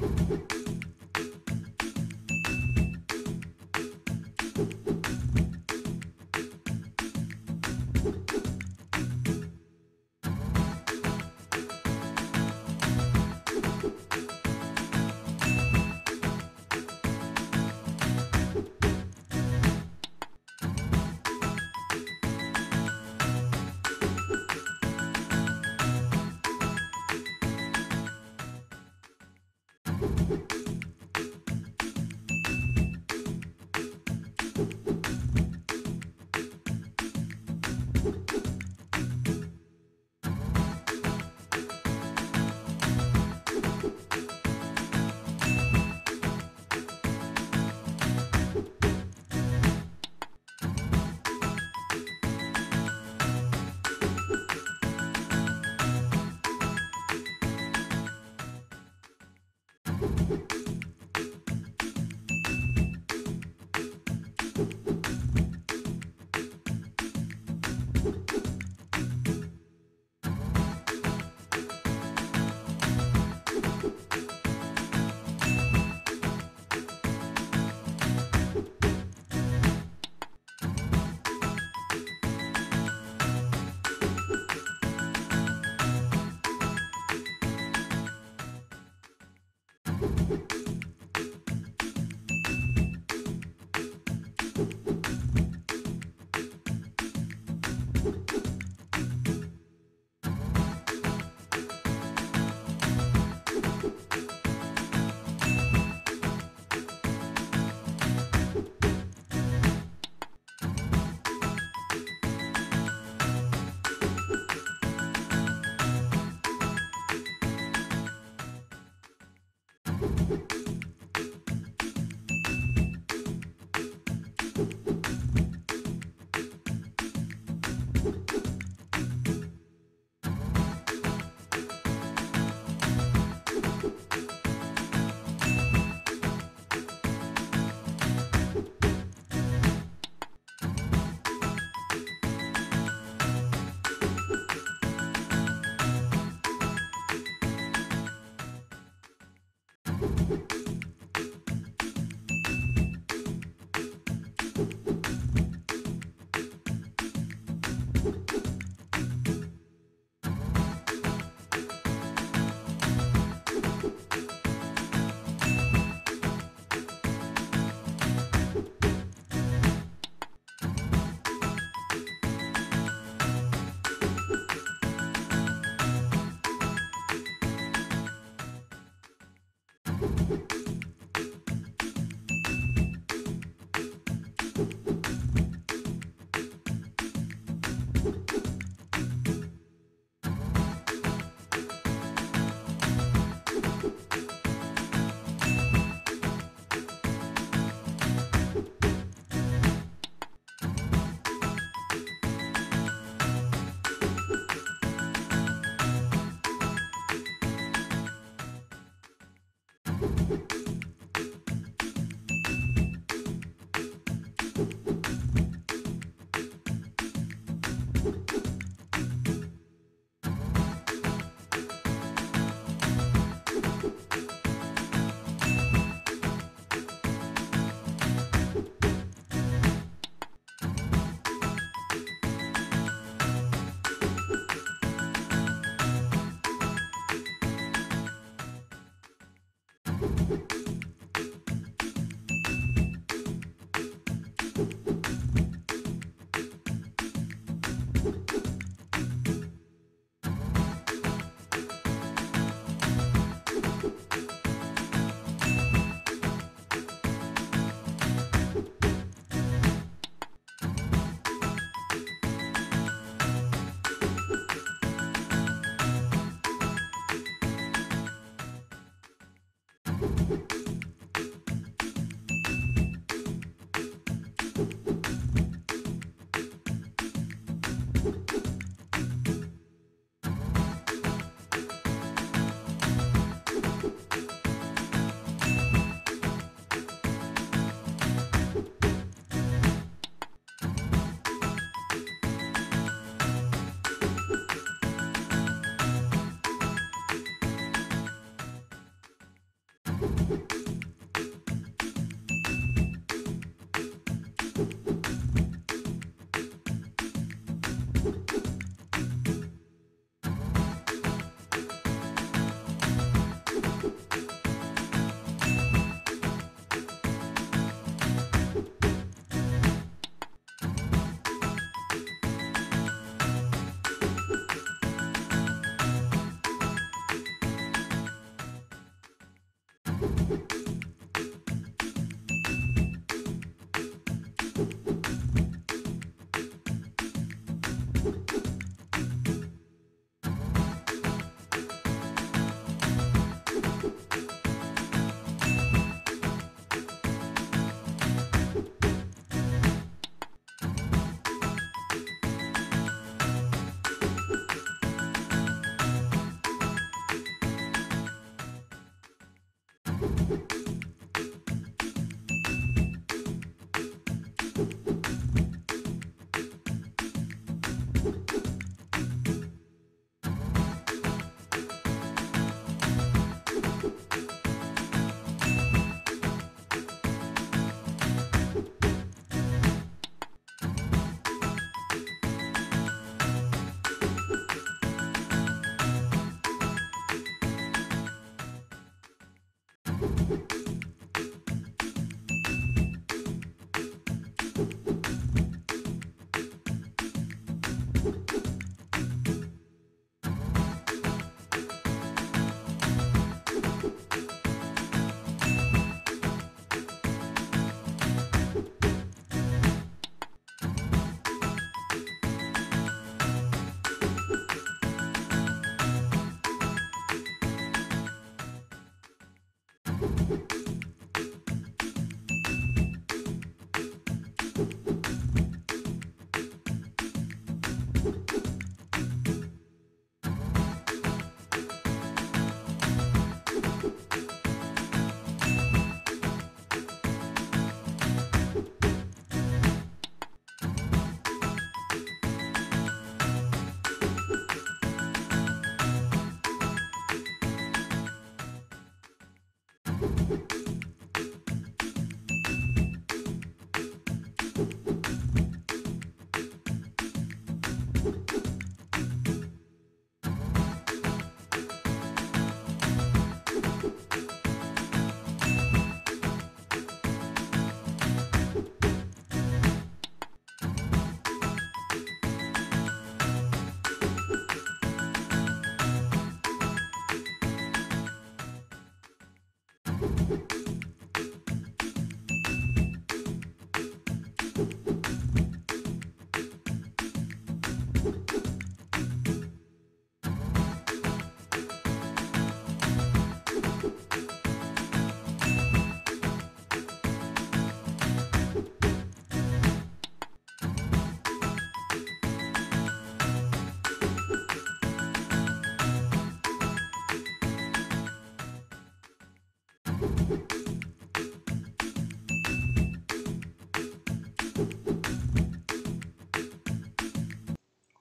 Thank you.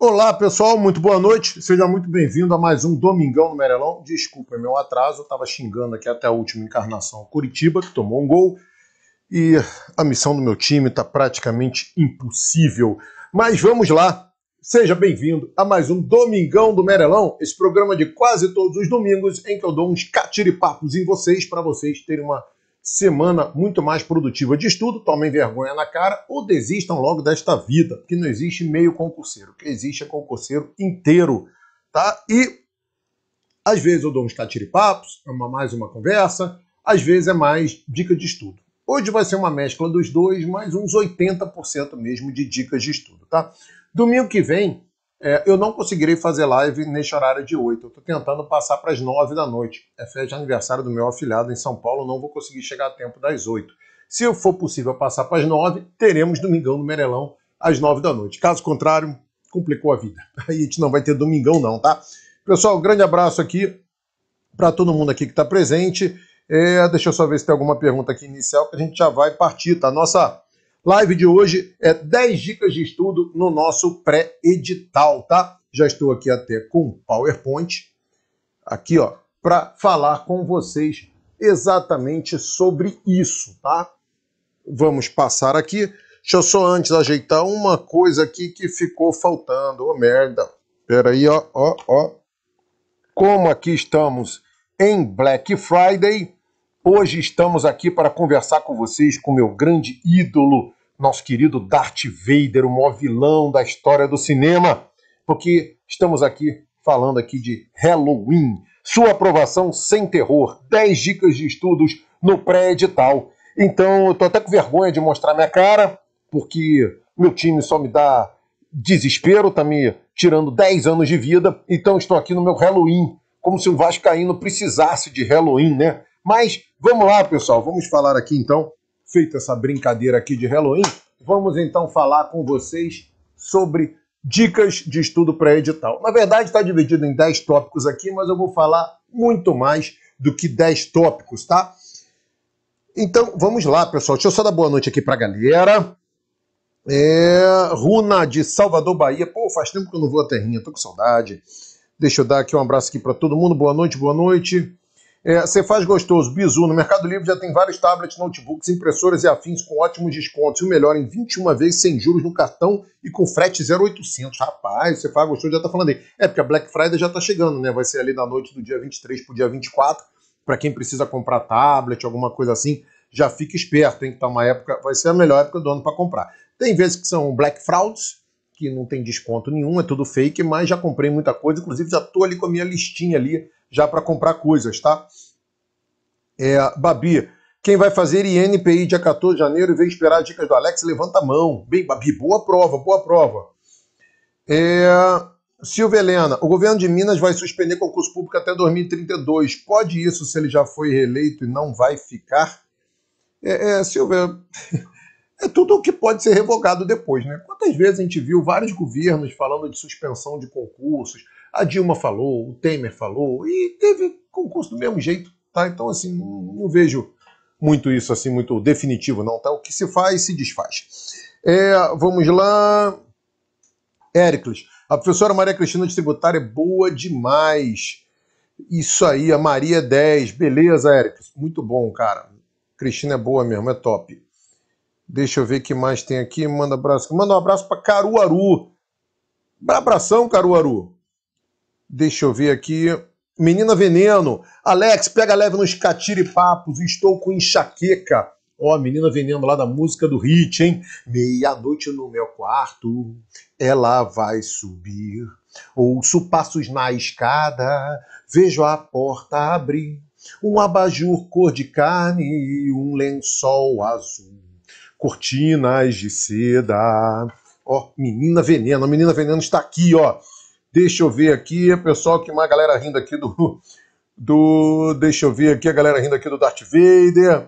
Olá pessoal, muito boa noite, seja muito bem-vindo a mais um Domingão no Merelão. Desculpa meu atraso, eu estava xingando aqui até a última encarnação Curitiba, que tomou um gol, e a missão do meu time está praticamente impossível. Mas vamos lá, seja bem-vindo a mais um Domingão do Merelão, esse programa de quase todos os domingos em que eu dou uns catiripapos em vocês para vocês terem uma semana muito mais produtiva de estudo, tomem vergonha na cara ou desistam logo desta vida, que não existe meio concurseiro, que existe é concurseiro inteiro, tá? E às vezes eu dou uns catiripapos, é uma, mais uma conversa, às vezes é mais dica de estudo. Hoje vai ser uma mescla dos dois, mais uns 80% mesmo de dicas de estudo, tá? Domingo que vem é, eu não conseguirei fazer live neste horário de 8. Eu estou tentando passar para as 9 da noite. É festa de aniversário do meu afilhado em São Paulo, não vou conseguir chegar a tempo das 8. Se for possível passar para as 9, teremos Domingão no Merelão às 9 da noite. Caso contrário, complicou a vida. Aí a gente não vai ter Domingão não, tá? Pessoal, grande abraço aqui para todo mundo aqui que está presente. É, deixa eu só ver se tem alguma pergunta aqui inicial, que a gente já vai partir, tá? Nossa Live de hoje é 10 dicas de estudo no nosso pré-edital, tá? Já estou aqui até com PowerPoint, aqui ó, para falar com vocês exatamente sobre isso, tá? Vamos passar aqui. Deixa eu só antes ajeitar uma coisa aqui que ficou faltando. Ô, oh, merda. Pera aí, ó, ó, ó. Como aqui estamos em Black Friday, hoje estamos aqui para conversar com vocês com meu grande ídolo nosso querido Darth Vader, o maior vilão da história do cinema, porque estamos aqui falando aqui de Halloween. Sua aprovação sem terror, 10 dicas de estudos no pré-edital. Então, eu tô até com vergonha de mostrar minha cara, porque meu time só me dá desespero, tá me tirando 10 anos de vida, então estou aqui no meu Halloween, como se um vascaíno precisasse de Halloween, né? Mas vamos lá, pessoal, vamos falar aqui então feita essa brincadeira aqui de Halloween, vamos então falar com vocês sobre dicas de estudo pré-edital. Na verdade, está dividido em 10 tópicos aqui, mas eu vou falar muito mais do que 10 tópicos, tá? Então, vamos lá, pessoal. Deixa eu só dar boa noite aqui para a galera. É, Runa de Salvador, Bahia. Pô, faz tempo que eu não vou à terrinha, tô com saudade. Deixa eu dar aqui um abraço aqui para todo mundo. Boa noite, boa noite. É, Cefaz Gostoso, Bizu, no Mercado Livre já tem vários tablets, notebooks, impressoras e afins com ótimos descontos. E o melhor, em 21 vezes sem juros no cartão e com frete 0800. Rapaz, Cefaz Gostoso já tá falando aí. É, porque a Black Friday já tá chegando, né? Vai ser ali na noite do dia 23 pro dia 24. Para quem precisa comprar tablet, alguma coisa assim, já fica esperto, hein? Que tá uma época, vai ser a melhor época do ano para comprar. Tem vezes que são Black Frauds, que não tem desconto nenhum, é tudo fake, mas já comprei muita coisa. Inclusive, já tô ali com a minha listinha ali já para comprar coisas, tá? É, Babi, quem vai fazer INPI dia 14 de janeiro e veio esperar as dicas do Alex, levanta a mão. Bem, Babi, boa prova, boa prova. É, Silvia Helena, o governo de Minas vai suspender concurso público até 2032. Pode isso se ele já foi reeleito e não vai ficar? É, é, Silvia, é tudo o que pode ser revogado depois, né? Quantas vezes a gente viu vários governos falando de suspensão de concursos, a Dilma falou, o Temer falou, e teve concurso do mesmo jeito, tá? Então, assim, não, vejo muito isso assim, muito definitivo, não, tá? O que se faz, se desfaz. É, vamos lá. Éricles. A professora Maria Cristina de Tributária é boa demais. Isso aí, a Maria 10. Beleza, Éricles. Muito bom, cara. Cristina é boa mesmo, é top. Deixa eu ver o que mais tem aqui. Manda abraço. Manda um abraço para Caruaru. Abração, Caruaru. Deixa eu ver aqui. Menina Veneno. Alex, pega leve nos catiripapos. Estou com enxaqueca. Ó, oh, Menina Veneno lá da música do Hit, hein? Meia-noite no meu quarto, ela vai subir. Ouço passos na escada, vejo a porta abrir. Um abajur cor de carne, um lençol azul. Cortinas de seda. Ó, oh, Menina Veneno. A Menina Veneno está aqui, ó. Oh Deixa eu ver aqui, pessoal, que uma galera rindo aqui do, do. Deixa eu ver aqui, a galera rindo aqui do Darth Vader.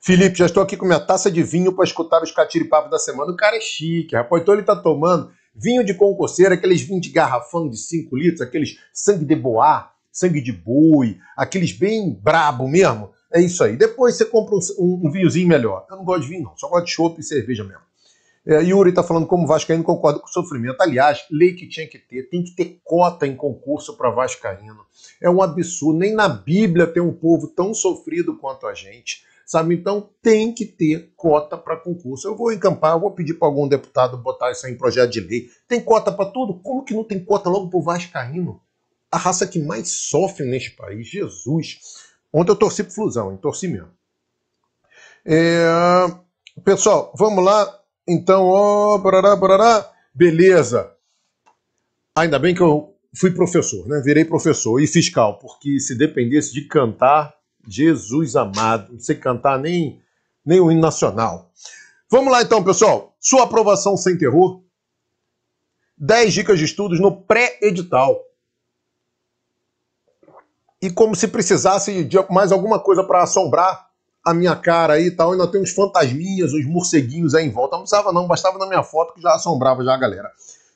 Felipe, já estou aqui com minha taça de vinho para escutar os catiripapos da semana. O cara é chique, rapaz. Então ele está tomando vinho de concurseiro, aqueles vinhos de garrafão de 5 litros, aqueles sangue de boá, sangue de boi, aqueles bem brabo mesmo. É isso aí. Depois você compra um, um, um vinhozinho melhor. Eu não gosto de vinho, não. Só gosto de chopp e cerveja mesmo. É, Yuri está falando como Vascaíno concorda com o sofrimento. Aliás, lei que tinha que ter, tem que ter cota em concurso para Vascaíno. É um absurdo. Nem na Bíblia tem um povo tão sofrido quanto a gente. Sabe? Então tem que ter cota para concurso. Eu vou encampar, eu vou pedir para algum deputado botar isso aí em projeto de lei. Tem cota para tudo? Como que não tem cota logo para o Vascaíno? A raça que mais sofre neste país, Jesus. Ontem eu torci pro Flusão, hein? torci mesmo. É... Pessoal, vamos lá. Então, ó, oh, barará, beleza. Ainda bem que eu fui professor, né? Virei professor e fiscal, porque se dependesse de cantar, Jesus amado, não sei cantar nem, nem o hino nacional. Vamos lá então, pessoal. Sua aprovação sem terror. 10 dicas de estudos no pré-edital. E como se precisasse de mais alguma coisa para assombrar a minha cara aí e tal, ainda tem uns fantasminhas, uns morceguinhos aí em volta. Não precisava não, bastava na minha foto que já assombrava já a galera.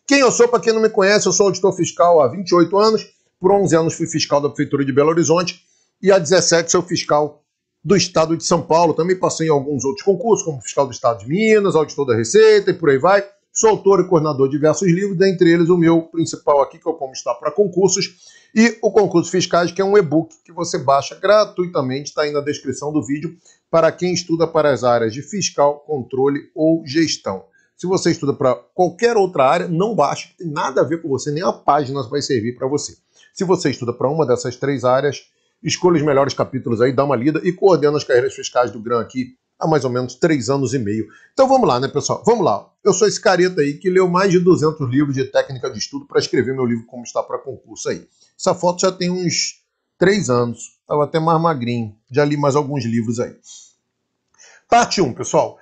Quem eu sou, para quem não me conhece, eu sou auditor fiscal há 28 anos, por 11 anos fui fiscal da Prefeitura de Belo Horizonte e há 17 sou fiscal do Estado de São Paulo. Também passei em alguns outros concursos, como fiscal do Estado de Minas, auditor da Receita e por aí vai. Sou autor e coordenador de diversos livros, dentre eles o meu principal aqui, que é o Como Está para Concursos, e o concurso fiscais, que é um e-book que você baixa gratuitamente, está aí na descrição do vídeo, para quem estuda para as áreas de fiscal, controle ou gestão. Se você estuda para qualquer outra área, não baixe, tem nada a ver com você, nem a página vai servir para você. Se você estuda para uma dessas três áreas, escolha os melhores capítulos aí, dá uma lida e coordena as carreiras fiscais do GRAM aqui há mais ou menos três anos e meio. Então vamos lá, né, pessoal? Vamos lá. Eu sou esse careta aí que leu mais de 200 livros de técnica de estudo para escrever meu livro Como Está para Concurso aí. Essa foto já tem uns três anos. Estava até mais magrinho. Já li mais alguns livros aí. Parte 1, pessoal.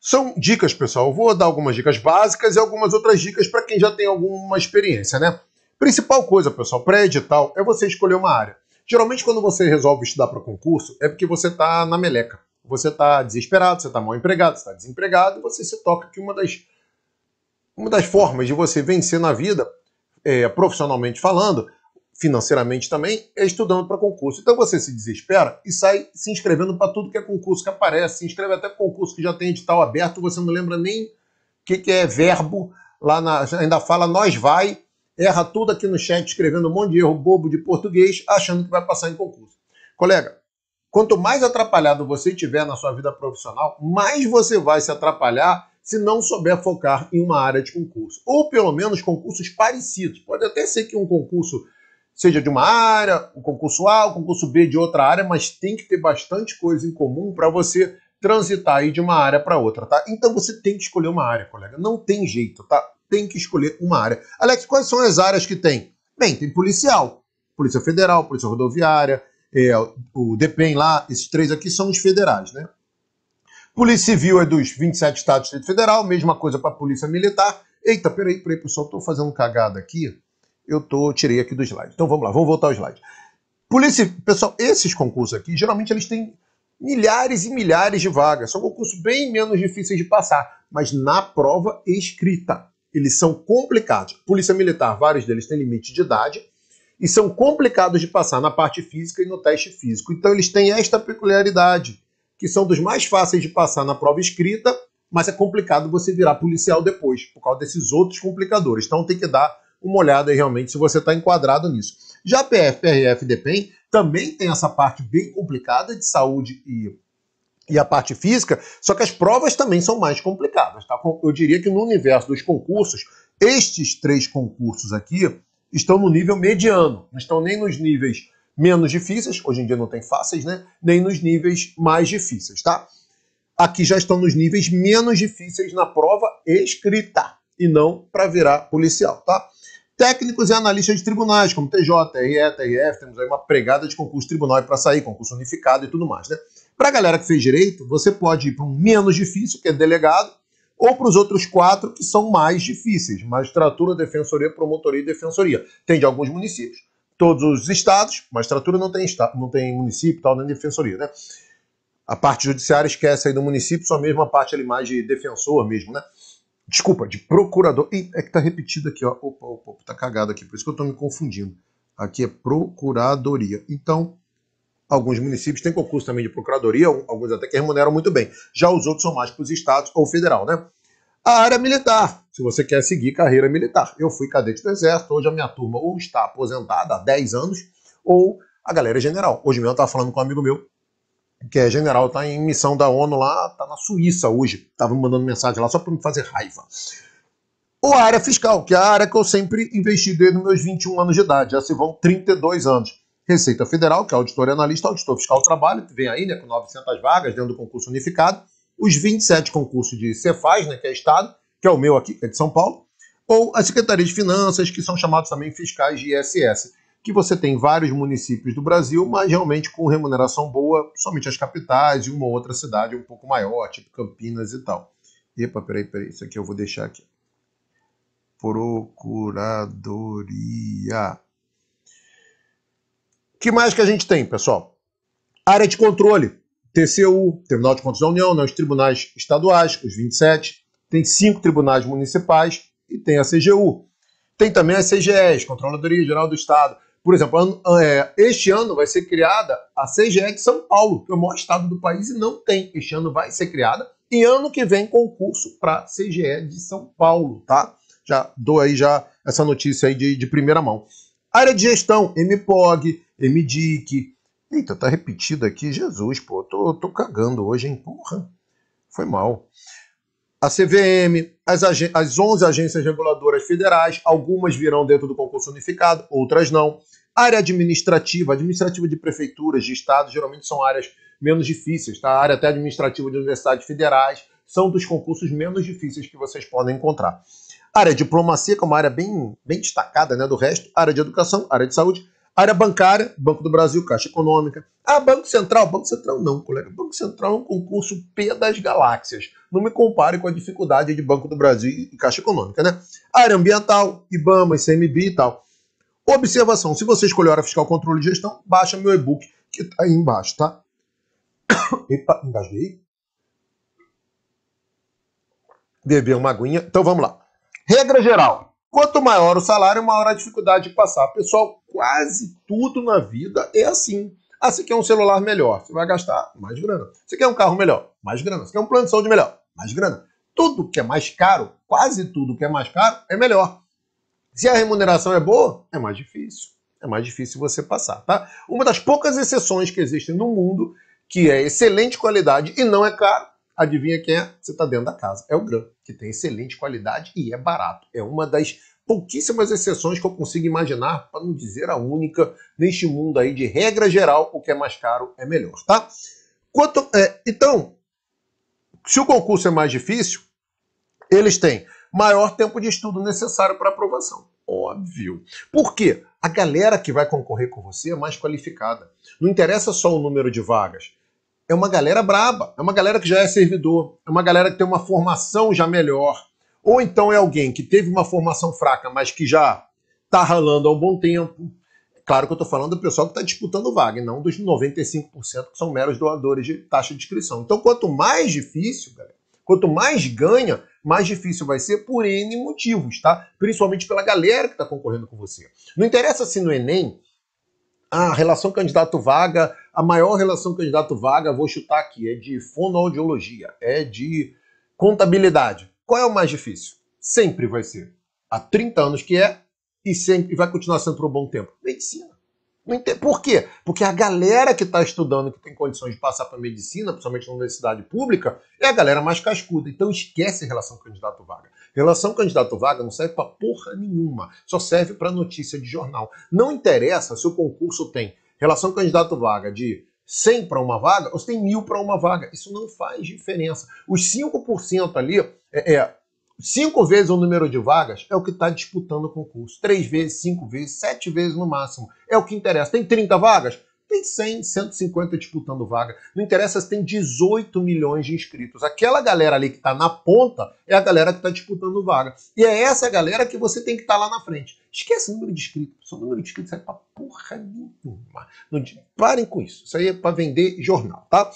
São dicas, pessoal. Eu vou dar algumas dicas básicas e algumas outras dicas para quem já tem alguma experiência, né? Principal coisa, pessoal, pré-edital é você escolher uma área. Geralmente, quando você resolve estudar para concurso, é porque você está na meleca. Você está desesperado, você está mal empregado, você está desempregado, e você se toca que uma das, uma das formas de você vencer na vida, é, profissionalmente falando, financeiramente também, é estudando para concurso. Então você se desespera e sai se inscrevendo para tudo que é concurso que aparece, se inscreve até para concurso que já tem edital aberto, você não lembra nem o que, que é verbo, lá na, ainda fala nós vai, erra tudo aqui no chat, escrevendo um monte de erro bobo de português, achando que vai passar em concurso. Colega, quanto mais atrapalhado você tiver na sua vida profissional, mais você vai se atrapalhar se não souber focar em uma área de concurso. Ou pelo menos concursos parecidos. Pode até ser que um concurso seja de uma área, o concurso A, o concurso B de outra área, mas tem que ter bastante coisa em comum para você transitar aí de uma área para outra, tá? Então você tem que escolher uma área, colega. Não tem jeito, tá? Tem que escolher uma área. Alex, quais são as áreas que tem? Bem, tem policial, Polícia Federal, Polícia Rodoviária, é, o DEPEN lá, esses três aqui são os federais, né? Polícia Civil é dos 27 estados do Distrito Federal, mesma coisa para Polícia Militar. Eita, peraí, peraí, pessoal, estou fazendo cagada aqui eu tô, tirei aqui do slide. Então vamos lá, vamos voltar ao slide. Polícia, pessoal, esses concursos aqui, geralmente eles têm milhares e milhares de vagas. São concursos bem menos difíceis de passar, mas na prova escrita. Eles são complicados. Polícia Militar, vários deles têm limite de idade e são complicados de passar na parte física e no teste físico. Então eles têm esta peculiaridade, que são dos mais fáceis de passar na prova escrita, mas é complicado você virar policial depois, por causa desses outros complicadores. Então tem que dar uma olhada aí realmente se você está enquadrado nisso. Já a PF, PRF, DPEM também tem essa parte bem complicada de saúde e e a parte física, só que as provas também são mais complicadas, tá? Eu diria que no universo dos concursos, estes três concursos aqui estão no nível mediano, não estão nem nos níveis menos difíceis, hoje em dia não tem fáceis, né? Nem nos níveis mais difíceis, tá? Aqui já estão nos níveis menos difíceis na prova escrita e não para virar policial, tá? técnicos e analistas de tribunais, como TJ, TRE, TRF, temos aí uma pregada de concurso tribunal para sair, concurso unificado e tudo mais, né? Para a galera que fez direito, você pode ir para um menos difícil, que é delegado, ou para os outros quatro que são mais difíceis, magistratura, defensoria, promotoria e defensoria. Tem de alguns municípios, todos os estados, magistratura não tem estado, não tem município, tal, nem defensoria, né? A parte judiciária esquece aí do município, só mesmo a parte ali mais de defensor mesmo, né? Desculpa, de procurador. E é que tá repetido aqui, ó. Opa, opa, opa, tá cagado aqui, por isso que eu tô me confundindo. Aqui é procuradoria. Então, alguns municípios têm concurso também de procuradoria, alguns até que remuneram muito bem. Já os outros são mais para os estados ou federal, né? A área militar, se você quer seguir carreira militar. Eu fui cadete do Exército, hoje a minha turma ou está aposentada há 10 anos, ou a galera é general. Hoje mesmo eu tava falando com um amigo meu que é general, tá em missão da ONU lá, tá na Suíça hoje. Tava me mandando mensagem lá só para me fazer raiva. Ou a área fiscal, que é a área que eu sempre investi desde meus 21 anos de idade, já se vão 32 anos. Receita Federal, que é auditor e analista, auditor fiscal trabalho, que vem aí né, com 900 vagas dentro do concurso unificado, os 27 concursos de Cefaz, né, que é Estado, que é o meu aqui, que é de São Paulo, ou a Secretaria de Finanças, que são chamados também fiscais de ISS que você tem vários municípios do Brasil, mas realmente com remuneração boa, somente as capitais e uma outra cidade um pouco maior, tipo Campinas e tal. Epa, peraí, peraí, isso aqui eu vou deixar aqui. Procuradoria. O que mais que a gente tem, pessoal? Área de controle. TCU, Tribunal de Contas da União, né, os tribunais estaduais, os 27, tem cinco tribunais municipais e tem a CGU. Tem também a CGEs, Controladoria Geral do Estado. Por exemplo, é, este ano vai ser criada a CGE de São Paulo, que é o maior estado do país e não tem. Este ano vai ser criada e ano que vem concurso para CGE de São Paulo, tá? Já dou aí já essa notícia aí de, de primeira mão. Área de gestão, MPOG, MDIC. Eita, tá repetido aqui, Jesus, pô, tô, tô cagando hoje, hein? Porra, foi mal a CVM, as, as 11 agências reguladoras federais, algumas virão dentro do concurso unificado, outras não. Área administrativa, administrativa de prefeituras, de estados, geralmente são áreas menos difíceis, tá? A área até administrativa de universidades federais são dos concursos menos difíceis que vocês podem encontrar. Área de diplomacia, que é uma área bem, bem destacada né, do resto, área de educação, área de saúde, área bancária, Banco do Brasil, Caixa Econômica. Ah, Banco Central? Banco Central não, colega. Banco Central é um concurso P das galáxias. Não me compare com a dificuldade de Banco do Brasil e Caixa Econômica, né? Área ambiental, IBAMA, ICMB e tal. Observação: se você escolher a área fiscal, controle e gestão, baixa meu e-book que tá aí embaixo, tá? Epa, engasguei. Beber uma aguinha. Então vamos lá. Regra geral: quanto maior o salário, maior a dificuldade de passar. Pessoal, quase tudo na vida é assim. Ah, você quer um celular melhor, você vai gastar mais grana. Você quer um carro melhor, mais grana. Você quer um plano de saúde melhor, mais grana. Tudo que é mais caro, quase tudo que é mais caro, é melhor. Se a remuneração é boa, é mais difícil. É mais difícil você passar, tá? Uma das poucas exceções que existem no mundo que é excelente qualidade e não é caro, adivinha quem é? Você está dentro da casa. É o GRAM, que tem excelente qualidade e é barato. É uma das pouquíssimas exceções que eu consigo imaginar, para não dizer a única, neste mundo aí de regra geral, o que é mais caro é melhor, tá? Quanto, é, então, se o concurso é mais difícil, eles têm maior tempo de estudo necessário para aprovação. Óbvio. Por quê? A galera que vai concorrer com você é mais qualificada. Não interessa só o número de vagas. É uma galera braba, é uma galera que já é servidor, é uma galera que tem uma formação já melhor, ou então é alguém que teve uma formação fraca, mas que já está ralando há um bom tempo. Claro que eu estou falando do pessoal que está disputando vaga, e não dos 95% que são meros doadores de taxa de inscrição. Então, quanto mais difícil, galera, quanto mais ganha, mais difícil vai ser por N motivos, tá? Principalmente pela galera que está concorrendo com você. Não interessa se no Enem a relação candidato-vaga, a maior relação candidato-vaga, vou chutar aqui, é de fonoaudiologia, é de contabilidade. Qual é o mais difícil? Sempre vai ser. Há 30 anos que é e sempre e vai continuar sendo por um bom tempo. Medicina. Por quê? Porque a galera que está estudando, que tem condições de passar para medicina, principalmente na universidade pública, é a galera mais cascuda. Então esquece a relação candidato-vaga. Relação candidato-vaga não serve para porra nenhuma. Só serve para notícia de jornal. Não interessa se o concurso tem relação candidato-vaga de 100 para uma vaga, ou se tem mil para uma vaga. Isso não faz diferença. Os 5% ali é, é cinco vezes o número de vagas é o que está disputando o concurso. Três vezes, cinco vezes, sete vezes no máximo. É o que interessa. Tem 30 vagas? Tem 100, 150 disputando vaga. Não interessa se tem 18 milhões de inscritos. Aquela galera ali que está na ponta é a galera que está disputando vaga. E é essa galera que você tem que estar tá lá na frente. Esquece o número de inscritos. O número de inscritos é para porra nenhuma. Não, parem com isso. Isso aí é para vender jornal, tá?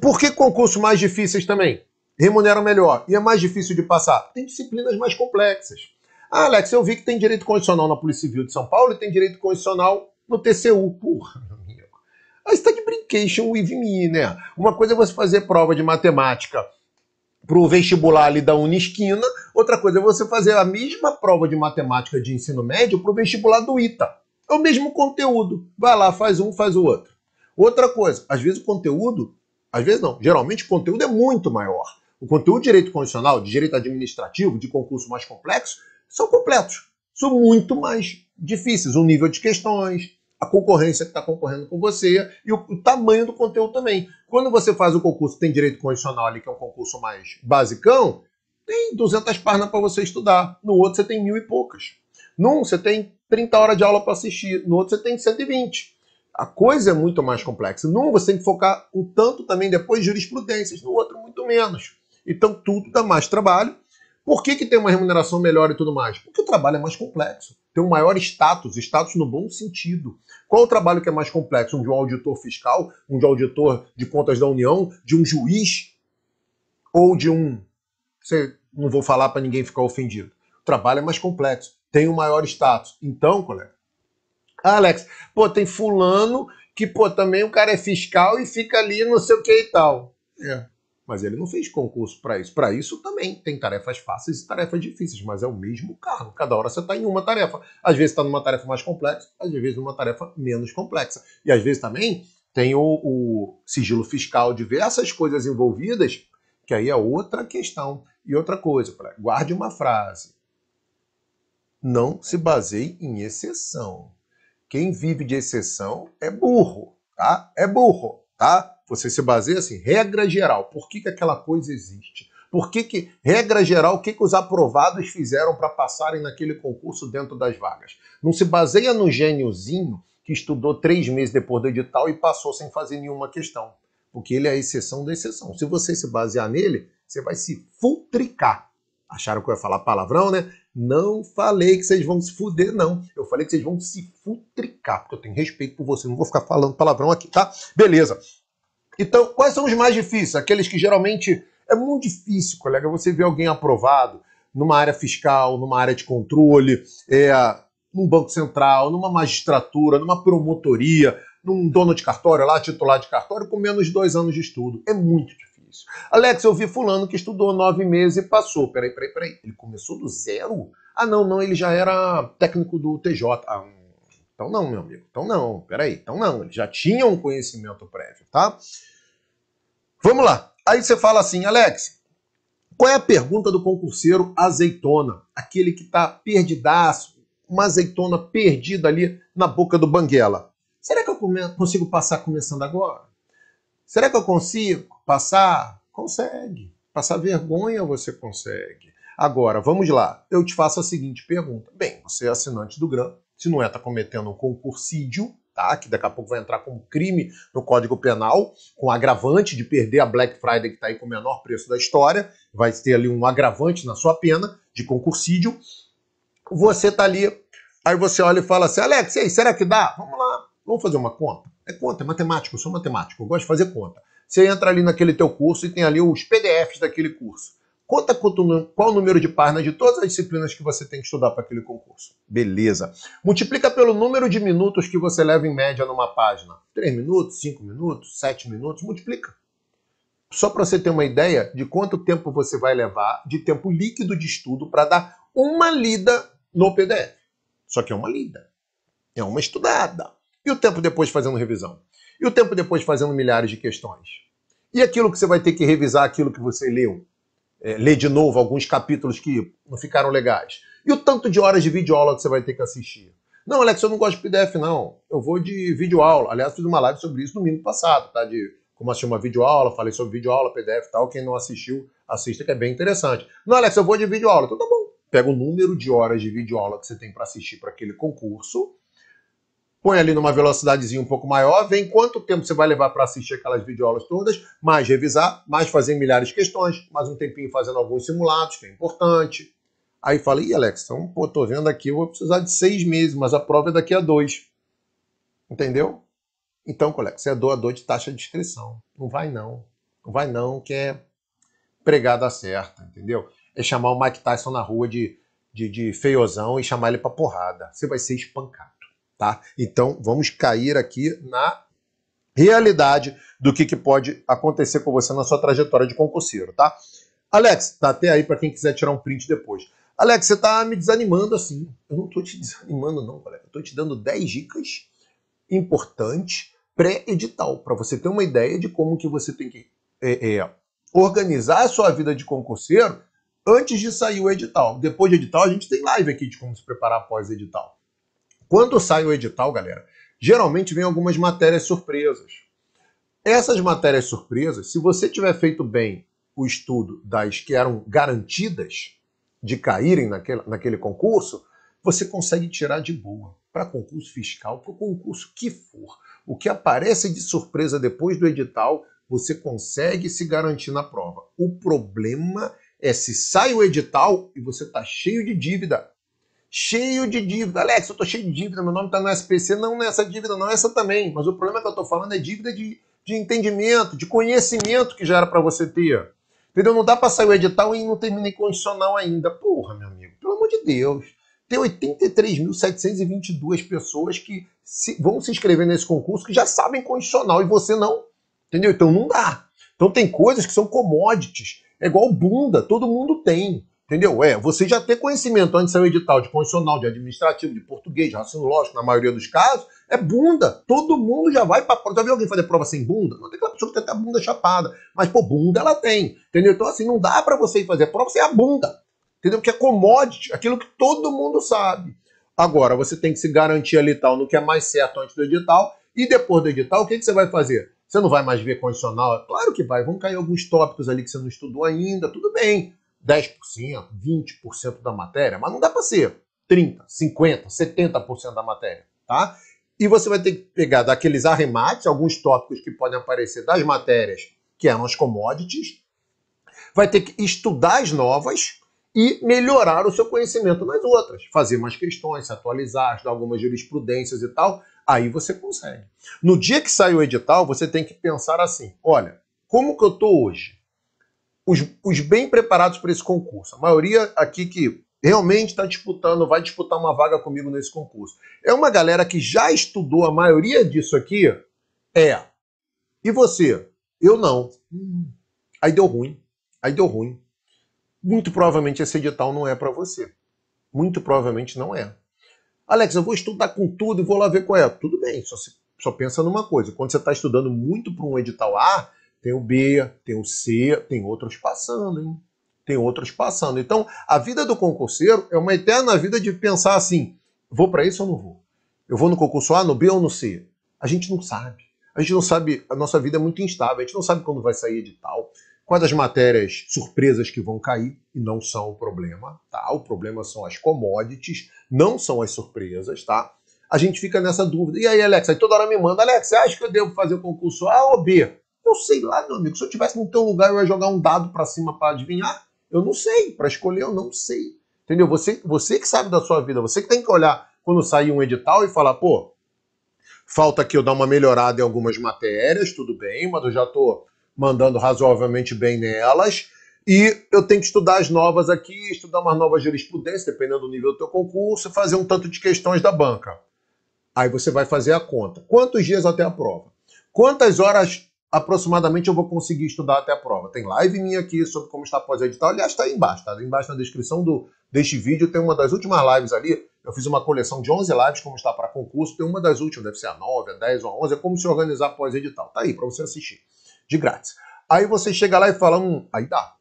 Por que concursos mais difíceis também? Remuneram melhor e é mais difícil de passar? Tem disciplinas mais complexas. Ah, Alex, eu vi que tem direito condicional na Polícia Civil de São Paulo e tem direito condicional no TCU. Porra, amigo. Aí está de brincation with me, né? Uma coisa é você fazer prova de matemática para o vestibular ali da Unisquina, outra coisa é você fazer a mesma prova de matemática de ensino médio para o vestibular do ITA. É o mesmo conteúdo. Vai lá, faz um, faz o outro. Outra coisa, às vezes o conteúdo, às vezes não, geralmente o conteúdo é muito maior. O conteúdo de direito constitucional, de direito administrativo, de concurso mais complexo, são completos. São muito mais difíceis. O nível de questões, a concorrência que está concorrendo com você e o, o, tamanho do conteúdo também. Quando você faz o concurso tem direito condicional ali, que é um concurso mais basicão, tem 200 páginas para você estudar. No outro você tem mil e poucas. Num você tem 30 horas de aula para assistir, no outro você tem 120. A coisa é muito mais complexa. Num você tem que focar um tanto também depois jurisprudências, no outro muito menos. Então tudo dá mais trabalho. Por que, que tem uma remuneração melhor e tudo mais? Porque o trabalho é mais complexo tem um maior status, status no bom sentido. Qual o trabalho que é mais complexo? Um de um auditor fiscal, um de um auditor de contas da União, de um juiz ou de um. Sei, não vou falar para ninguém ficar ofendido. O trabalho é mais complexo, tem um maior status. Então, colega. Ah, Alex, pô, tem fulano que, pô, também o cara é fiscal e fica ali não sei o que e tal. É. Mas ele não fez concurso para isso. Para isso também tem tarefas fáceis e tarefas difíceis, mas é o mesmo cargo. Cada hora você está em uma tarefa. Às vezes está numa tarefa mais complexa, às vezes numa tarefa menos complexa. E às vezes também tem o, o sigilo fiscal, diversas coisas envolvidas, que aí é outra questão. E outra coisa, guarde uma frase. Não se baseie em exceção. Quem vive de exceção é burro, tá? É burro, tá? Você se baseia assim, regra geral, por que, que aquela coisa existe? Por que, que regra geral, o que, que os aprovados fizeram para passarem naquele concurso dentro das vagas? Não se baseia no gêniozinho que estudou três meses depois do edital e passou sem fazer nenhuma questão. Porque ele é a exceção da exceção. Se você se basear nele, você vai se futricar. Acharam que eu ia falar palavrão, né? Não falei que vocês vão se fuder, não. Eu falei que vocês vão se futricar, porque eu tenho respeito por você. Não vou ficar falando palavrão aqui, tá? Beleza. Então, quais são os mais difíceis? Aqueles que geralmente é muito difícil, colega, você ver alguém aprovado numa área fiscal, numa área de controle, é, num banco central, numa magistratura, numa promotoria, num dono de cartório lá, titular de cartório, com menos de dois anos de estudo. É muito difícil. Alex, eu vi fulano que estudou nove meses e passou. Peraí, peraí, peraí. Ele começou do zero? Ah, não, não, ele já era técnico do TJ. Ah, então não, meu amigo. Então não, peraí. Então não, eles já tinham um conhecimento prévio, tá? Vamos lá. Aí você fala assim, Alex, qual é a pergunta do concurseiro azeitona? Aquele que está perdidaço, uma azeitona perdida ali na boca do banguela. Será que eu consigo passar começando agora? Será que eu consigo passar? Consegue. Passar vergonha você consegue. Agora, vamos lá. Eu te faço a seguinte pergunta. Bem, você é assinante do GRAM, se não é, está cometendo um concursídio, tá? que daqui a pouco vai entrar como crime no Código Penal, com agravante de perder a Black Friday, que está aí com o menor preço da história, vai ter ali um agravante na sua pena de concursídio. Você está ali, aí você olha e fala assim, Alex, e aí, será que dá? Vamos lá, vamos fazer uma conta. É conta, é matemático, eu sou matemático, eu gosto de fazer conta. Você entra ali naquele teu curso e tem ali os PDFs daquele curso. Conta qual o número de páginas de todas as disciplinas que você tem que estudar para aquele concurso. Beleza. Multiplica pelo número de minutos que você leva em média numa página. 3 minutos, 5 minutos, 7 minutos, multiplica. Só para você ter uma ideia de quanto tempo você vai levar de tempo líquido de estudo para dar uma lida no PDF. Só que é uma lida. É uma estudada. E o tempo depois fazendo revisão? E o tempo depois fazendo milhares de questões? E aquilo que você vai ter que revisar, aquilo que você leu? é, ler de novo alguns capítulos que não ficaram legais. E o tanto de horas de videoaula que você vai ter que assistir. Não, Alex, eu não gosto de PDF, não. Eu vou de videoaula. Aliás, fiz uma live sobre isso no domingo passado, tá? De como assistir uma videoaula, falei sobre videoaula, PDF e tal. Quem não assistiu, assista, que é bem interessante. Não, Alex, eu vou de videoaula. Então tá bom. Pega o número de horas de videoaula que você tem para assistir para aquele concurso põe ali numa velocidadezinha um pouco maior, vem quanto tempo você vai levar para assistir aquelas videoaulas todas, mais revisar, mais fazer milhares de questões, mais um tempinho fazendo alguns simulados, que é importante. Aí fala, e Alex, então, pô, tô vendo aqui, eu vou precisar de seis meses, mas a prova é daqui a dois. Entendeu? Então, colega, você é doador de taxa de inscrição. Não vai não. Não vai não, que é pregada certa, entendeu? É chamar o Mike Tyson na rua de, de, de feiosão e chamar ele pra porrada. Você vai ser espancado. Tá? Então vamos cair aqui na realidade do que, que pode acontecer com você na sua trajetória de concurseiro, tá? Alex, tá até aí para quem quiser tirar um print depois. Alex, você tá me desanimando assim. Eu não tô te desanimando não, galera. Eu tô te dando 10 dicas importantes pré-edital para você ter uma ideia de como que você tem que é, é, organizar a sua vida de concurseiro antes de sair o edital. Depois do de edital, a gente tem live aqui de como se preparar após edital. Quando sai o edital, galera, geralmente vem algumas matérias surpresas. Essas matérias surpresas, se você tiver feito bem o estudo das que eram garantidas de caírem naquele, naquele concurso, você consegue tirar de boa para concurso fiscal, para o concurso que for. O que aparece de surpresa depois do edital, você consegue se garantir na prova. O problema é se sai o edital e você está cheio de dívida cheio de dívida. Alex, eu tô cheio de dívida, meu nome está no SPC. Não nessa dívida, não essa também. Mas o problema que eu tô falando é dívida de, de entendimento, de conhecimento que já era para você ter. Entendeu? Não dá para sair o edital e não terminei condicional ainda. Porra, meu amigo, pelo amor de Deus. Tem 83.722 pessoas que se, vão se inscrever nesse concurso que já sabem condicional e você não. Entendeu? Então não dá. Então tem coisas que são commodities. É igual bunda, todo mundo tem. Entendeu? É, você já ter conhecimento antes do é edital de condicional de administrativo, de português, de raciocínio lógico, na maioria dos casos, é bunda. Todo mundo já vai para Já viu alguém fazer prova sem bunda? Não tem aquela pessoa que tem a bunda chapada. Mas, pô, bunda ela tem. Entendeu? Então, assim, não dá para você fazer prova sem a bunda. Entendeu? porque é commodity, aquilo que todo mundo sabe. Agora, você tem que se garantir ali tal no que é mais certo antes do edital. E depois do edital, o que, que você vai fazer? Você não vai mais ver condicional? Claro que vai, vão cair alguns tópicos ali que você não estudou ainda, tudo bem. 10%, 20% da matéria, mas não dá para ser 30%, 50%, 70% da matéria, tá? E você vai ter que pegar daqueles arremates, alguns tópicos que podem aparecer das matérias, que eram as commodities, vai ter que estudar as novas e melhorar o seu conhecimento nas outras, fazer mais questões, se atualizar, estudar algumas jurisprudências e tal, aí você consegue. No dia que sai o edital, você tem que pensar assim, olha, como que eu estou hoje? os, os bem preparados para esse concurso. A maioria aqui que realmente está disputando, vai disputar uma vaga comigo nesse concurso. É uma galera que já estudou a maioria disso aqui? É. E você? Eu não. Hum. Aí deu ruim. Aí deu ruim. Muito provavelmente esse edital não é para você. Muito provavelmente não é. Alex, eu vou estudar com tudo e vou lá ver qual é. Tudo bem, só, se, só pensa numa coisa. Quando você está estudando muito para um edital A, tem o B, tem o C, tem outros passando, hein? Tem outros passando. Então, a vida do concurseiro é uma eterna vida de pensar assim: vou para isso ou não vou? Eu vou no concurso A, no B ou no C? A gente não sabe. A gente não sabe, a nossa vida é muito instável, a gente não sabe quando vai sair edital, quais as matérias surpresas que vão cair, e não são o problema, tá? O problema são as commodities, não são as surpresas, tá? A gente fica nessa dúvida. E aí, Alex, aí toda hora me manda, Alex, você acha que eu devo fazer o concurso A ou B? Eu sei lá, meu amigo. Se eu tivesse no teu lugar, eu ia jogar um dado para cima para adivinhar. Eu não sei. Para escolher, eu não sei. Entendeu? Você, você que sabe da sua vida, você que tem que olhar quando sair um edital e falar, pô, falta que eu dar uma melhorada em algumas matérias, tudo bem, mas eu já estou mandando razoavelmente bem nelas. E eu tenho que estudar as novas aqui, estudar uma nova jurisprudência, dependendo do nível do teu concurso, e fazer um tanto de questões da banca. Aí você vai fazer a conta. Quantos dias até a prova? Quantas horas aproximadamente eu vou conseguir estudar até a prova. Tem live minha aqui sobre como está pós-edital. Aliás, está aí embaixo, tá? Embaixo na descrição do, deste vídeo tem uma das últimas lives ali. Eu fiz uma coleção de 11 lives, como está para concurso. Tem uma das últimas, deve ser a 9, a 10 ou a 11. É como se organizar pós-edital. Tá aí para você assistir, de grátis. Aí você chega lá e fala, hum, aí dá.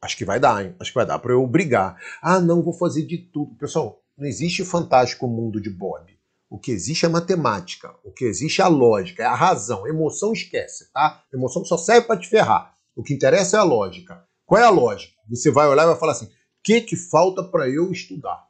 Acho que vai dar, hein? Acho que vai dar para eu brigar. Ah, não, vou fazer de tudo. Pessoal, não existe fantástico mundo de Bob. O que existe é matemática, o que existe é a lógica, é a razão. Emoção esquece, tá? Emoção só serve para te ferrar. O que interessa é a lógica. Qual é a lógica? Você vai olhar e vai falar assim: o que, que falta para eu estudar?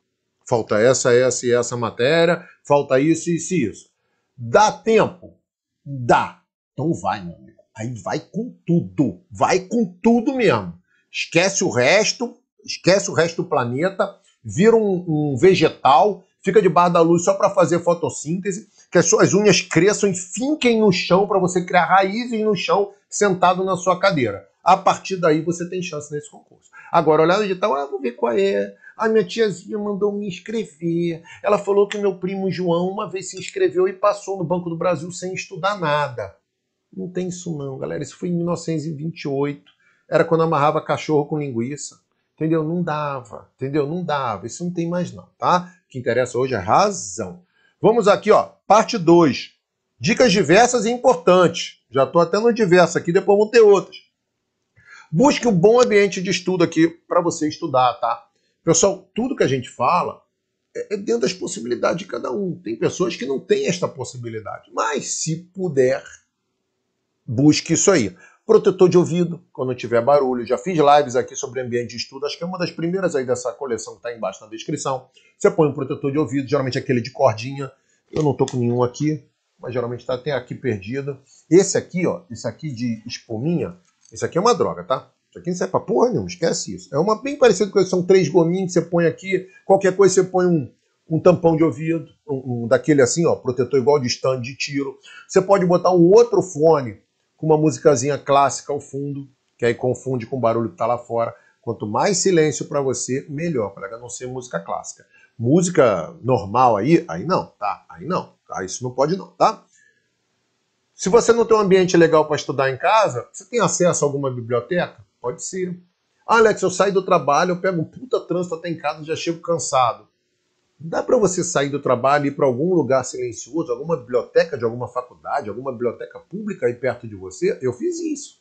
Falta essa, essa e essa matéria, falta isso, isso e isso. Dá tempo? Dá. Então vai, meu amigo. Aí vai com tudo. Vai com tudo mesmo. Esquece o resto, esquece o resto do planeta, vira um, um vegetal fica debaixo da luz só para fazer fotossíntese, que as suas unhas cresçam e finquem no chão para você criar raízes no chão sentado na sua cadeira. A partir daí você tem chance nesse concurso. Agora, olhada de tal, ah, vou ver qual é. A minha tiazinha mandou me inscrever. Ela falou que meu primo João uma vez se inscreveu e passou no Banco do Brasil sem estudar nada. Não tem isso não, galera. Isso foi em 1928. Era quando amarrava cachorro com linguiça. Entendeu? Não dava. Entendeu? Não dava. Isso não tem mais não, tá? que interessa hoje é razão. Vamos aqui, ó, parte 2. Dicas diversas e importantes. Já estou até no diverso aqui, depois vão ter outras. Busque um bom ambiente de estudo aqui para você estudar, tá? Pessoal, tudo que a gente fala é, é dentro das possibilidades de cada um. Tem pessoas que não têm esta possibilidade, mas se puder, busque isso aí protetor de ouvido quando tiver barulho. Já fiz lives aqui sobre ambiente de estudo, acho que é uma das primeiras aí dessa coleção que está embaixo na descrição. Você põe um protetor de ouvido, geralmente aquele de cordinha. Eu não estou com nenhum aqui, mas geralmente está até aqui perdido. Esse aqui, ó, esse aqui de espuminha, esse aqui é uma droga, tá? Isso aqui não serve pra porra nenhuma, esquece isso. É uma bem parecida com isso, são três gominhos que você põe aqui. Qualquer coisa você põe um, um tampão de ouvido, um, um, daquele assim, ó, protetor igual de stand de tiro. Você pode botar um outro fone com uma musicazinha clássica ao fundo, que aí confunde com o barulho que está lá fora. Quanto mais silêncio para você, melhor, para não ser música clássica. Música normal aí, aí não, tá? Aí não, tá? Isso não pode não, tá? Se você não tem um ambiente legal para estudar em casa, você tem acesso a alguma biblioteca? Pode ser. Ah, Alex, eu saio do trabalho, eu pego um puta trânsito até em casa, já chego cansado. Dá para você sair do trabalho e ir para algum lugar silencioso, alguma biblioteca de alguma faculdade, alguma biblioteca pública aí perto de você? Eu fiz isso.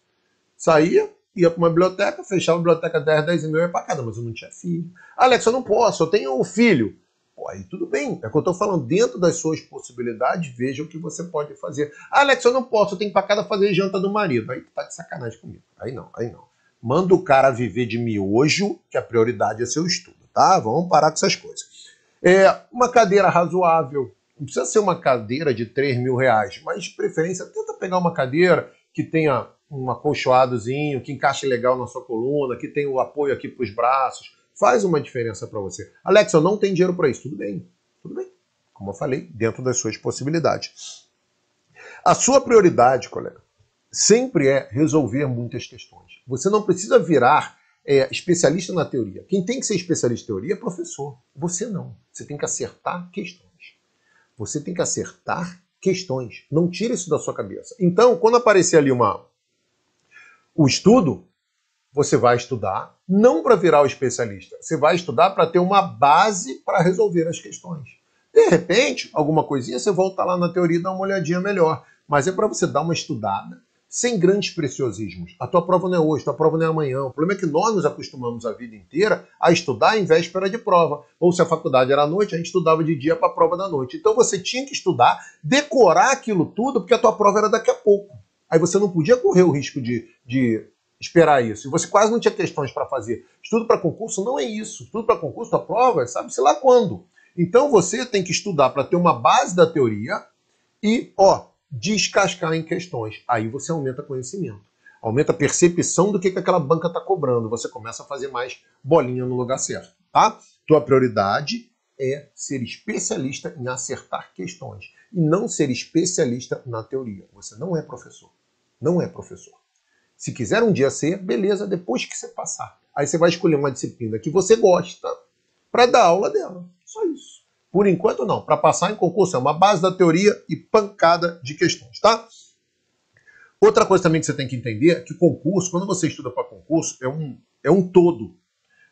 Saía, ia para uma biblioteca, fechava a biblioteca 10, 10 e meia para cada, mas eu não tinha filho. Alex, eu não posso, eu tenho um filho. Pô, aí tudo bem, é o que eu estou falando, dentro das suas possibilidades, veja o que você pode fazer. Alex, eu não posso, eu tenho para cada fazer janta do marido. Aí tu tá de sacanagem comigo. Aí não, aí não. Manda o cara viver de miojo, que a prioridade é seu estudo, tá? Vamos parar com essas coisas. É, uma cadeira razoável. Não precisa ser uma cadeira de 3 mil reais, mas de preferência, tenta pegar uma cadeira que tenha um acolchoadozinho, que encaixe legal na sua coluna, que tenha o apoio aqui para os braços. Faz uma diferença para você. Alex, eu não tenho dinheiro para isso. Tudo bem, tudo bem. Como eu falei, dentro das suas possibilidades. A sua prioridade, colega, sempre é resolver muitas questões. Você não precisa virar é, especialista na teoria. Quem tem que ser especialista em teoria é professor. Você não. Você tem que acertar questões. Você tem que acertar questões. Não tira isso da sua cabeça. Então, quando aparecer ali uma o estudo, você vai estudar não para virar o especialista. Você vai estudar para ter uma base para resolver as questões. De repente, alguma coisinha, você volta lá na teoria e dá uma olhadinha melhor. Mas é para você dar uma estudada sem grandes preciosismos. A tua prova não é hoje, a tua prova não é amanhã. O problema é que nós nos acostumamos a vida inteira a estudar em véspera de prova. Ou se a faculdade era à noite, a gente estudava de dia para a prova da noite. Então você tinha que estudar, decorar aquilo tudo, porque a tua prova era daqui a pouco. Aí você não podia correr o risco de, de esperar isso. E você quase não tinha questões para fazer. Estudo para concurso não é isso. Estudo para concurso, a prova, sabe-se lá quando. Então você tem que estudar para ter uma base da teoria e, ó, descascar em questões. Aí você aumenta conhecimento, aumenta a percepção do que, que aquela banca está cobrando. Você começa a fazer mais bolinha no lugar certo, tá? Tua prioridade é ser especialista em acertar questões e não ser especialista na teoria. Você não é professor. Não é professor. Se quiser um dia ser, beleza, depois que você passar. Aí você vai escolher uma disciplina que você gosta para dar aula dela. Só isso. Por enquanto, não. Para passar em concurso, é uma base da teoria e pancada de questões, tá? Outra coisa também que você tem que entender é que concurso, quando você estuda para concurso, é um, é um todo.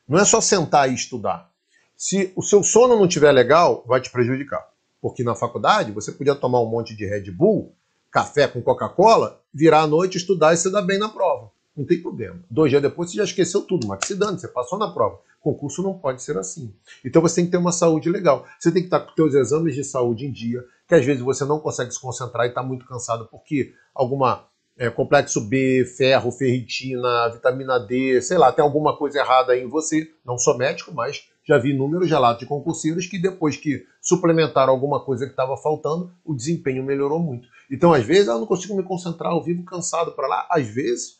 Não é só sentar e estudar. Se o seu sono não tiver legal, vai te prejudicar. Porque na faculdade você podia tomar um monte de Red Bull, café com Coca-Cola, virar à noite, estudar e se dar bem na prova. Não tem problema. Dois dias depois você já esqueceu tudo, mas se dane, você passou na prova. Concurso não pode ser assim. Então você tem que ter uma saúde legal. Você tem que estar com seus exames de saúde em dia, que às vezes você não consegue se concentrar e está muito cansado porque alguma é, complexo B, ferro, ferritina, vitamina D, sei lá, tem alguma coisa errada aí em você. Não sou médico, mas já vi inúmeros relatos de concurseiros que depois que suplementaram alguma coisa que estava faltando, o desempenho melhorou muito. Então, às vezes, eu não consigo me concentrar, eu vivo cansado para lá. Às vezes,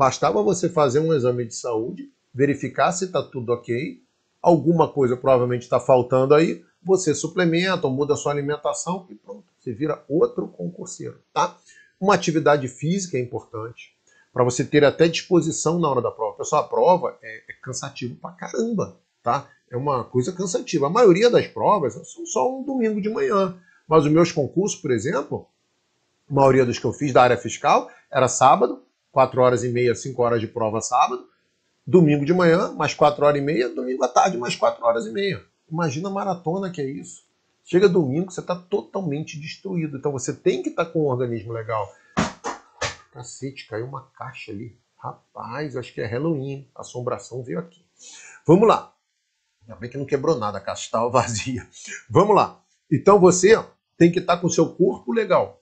Bastava você fazer um exame de saúde, verificar se está tudo ok, alguma coisa provavelmente está faltando aí, você suplementa, muda a sua alimentação e pronto, você vira outro concurseiro, tá? Uma atividade física é importante, para você ter até disposição na hora da prova. Pessoal, a prova é, é cansativo pra caramba, tá? É uma coisa cansativa. A maioria das provas são só um domingo de manhã, mas os meus concursos, por exemplo, a maioria dos que eu fiz da área fiscal era sábado, 4 horas e meia, 5 horas de prova sábado, domingo de manhã, mais 4 horas e meia, domingo à tarde, mais 4 horas e meia. Imagina a maratona que é isso. Chega domingo, você está totalmente destruído. Então você tem que estar tá com um organismo legal. Cacete, caiu uma caixa ali. Rapaz, acho que é Halloween. assombração veio aqui. Vamos lá. Ainda bem que não quebrou nada, a caixa estava vazia. Vamos lá. Então você tem que estar tá com o seu corpo legal.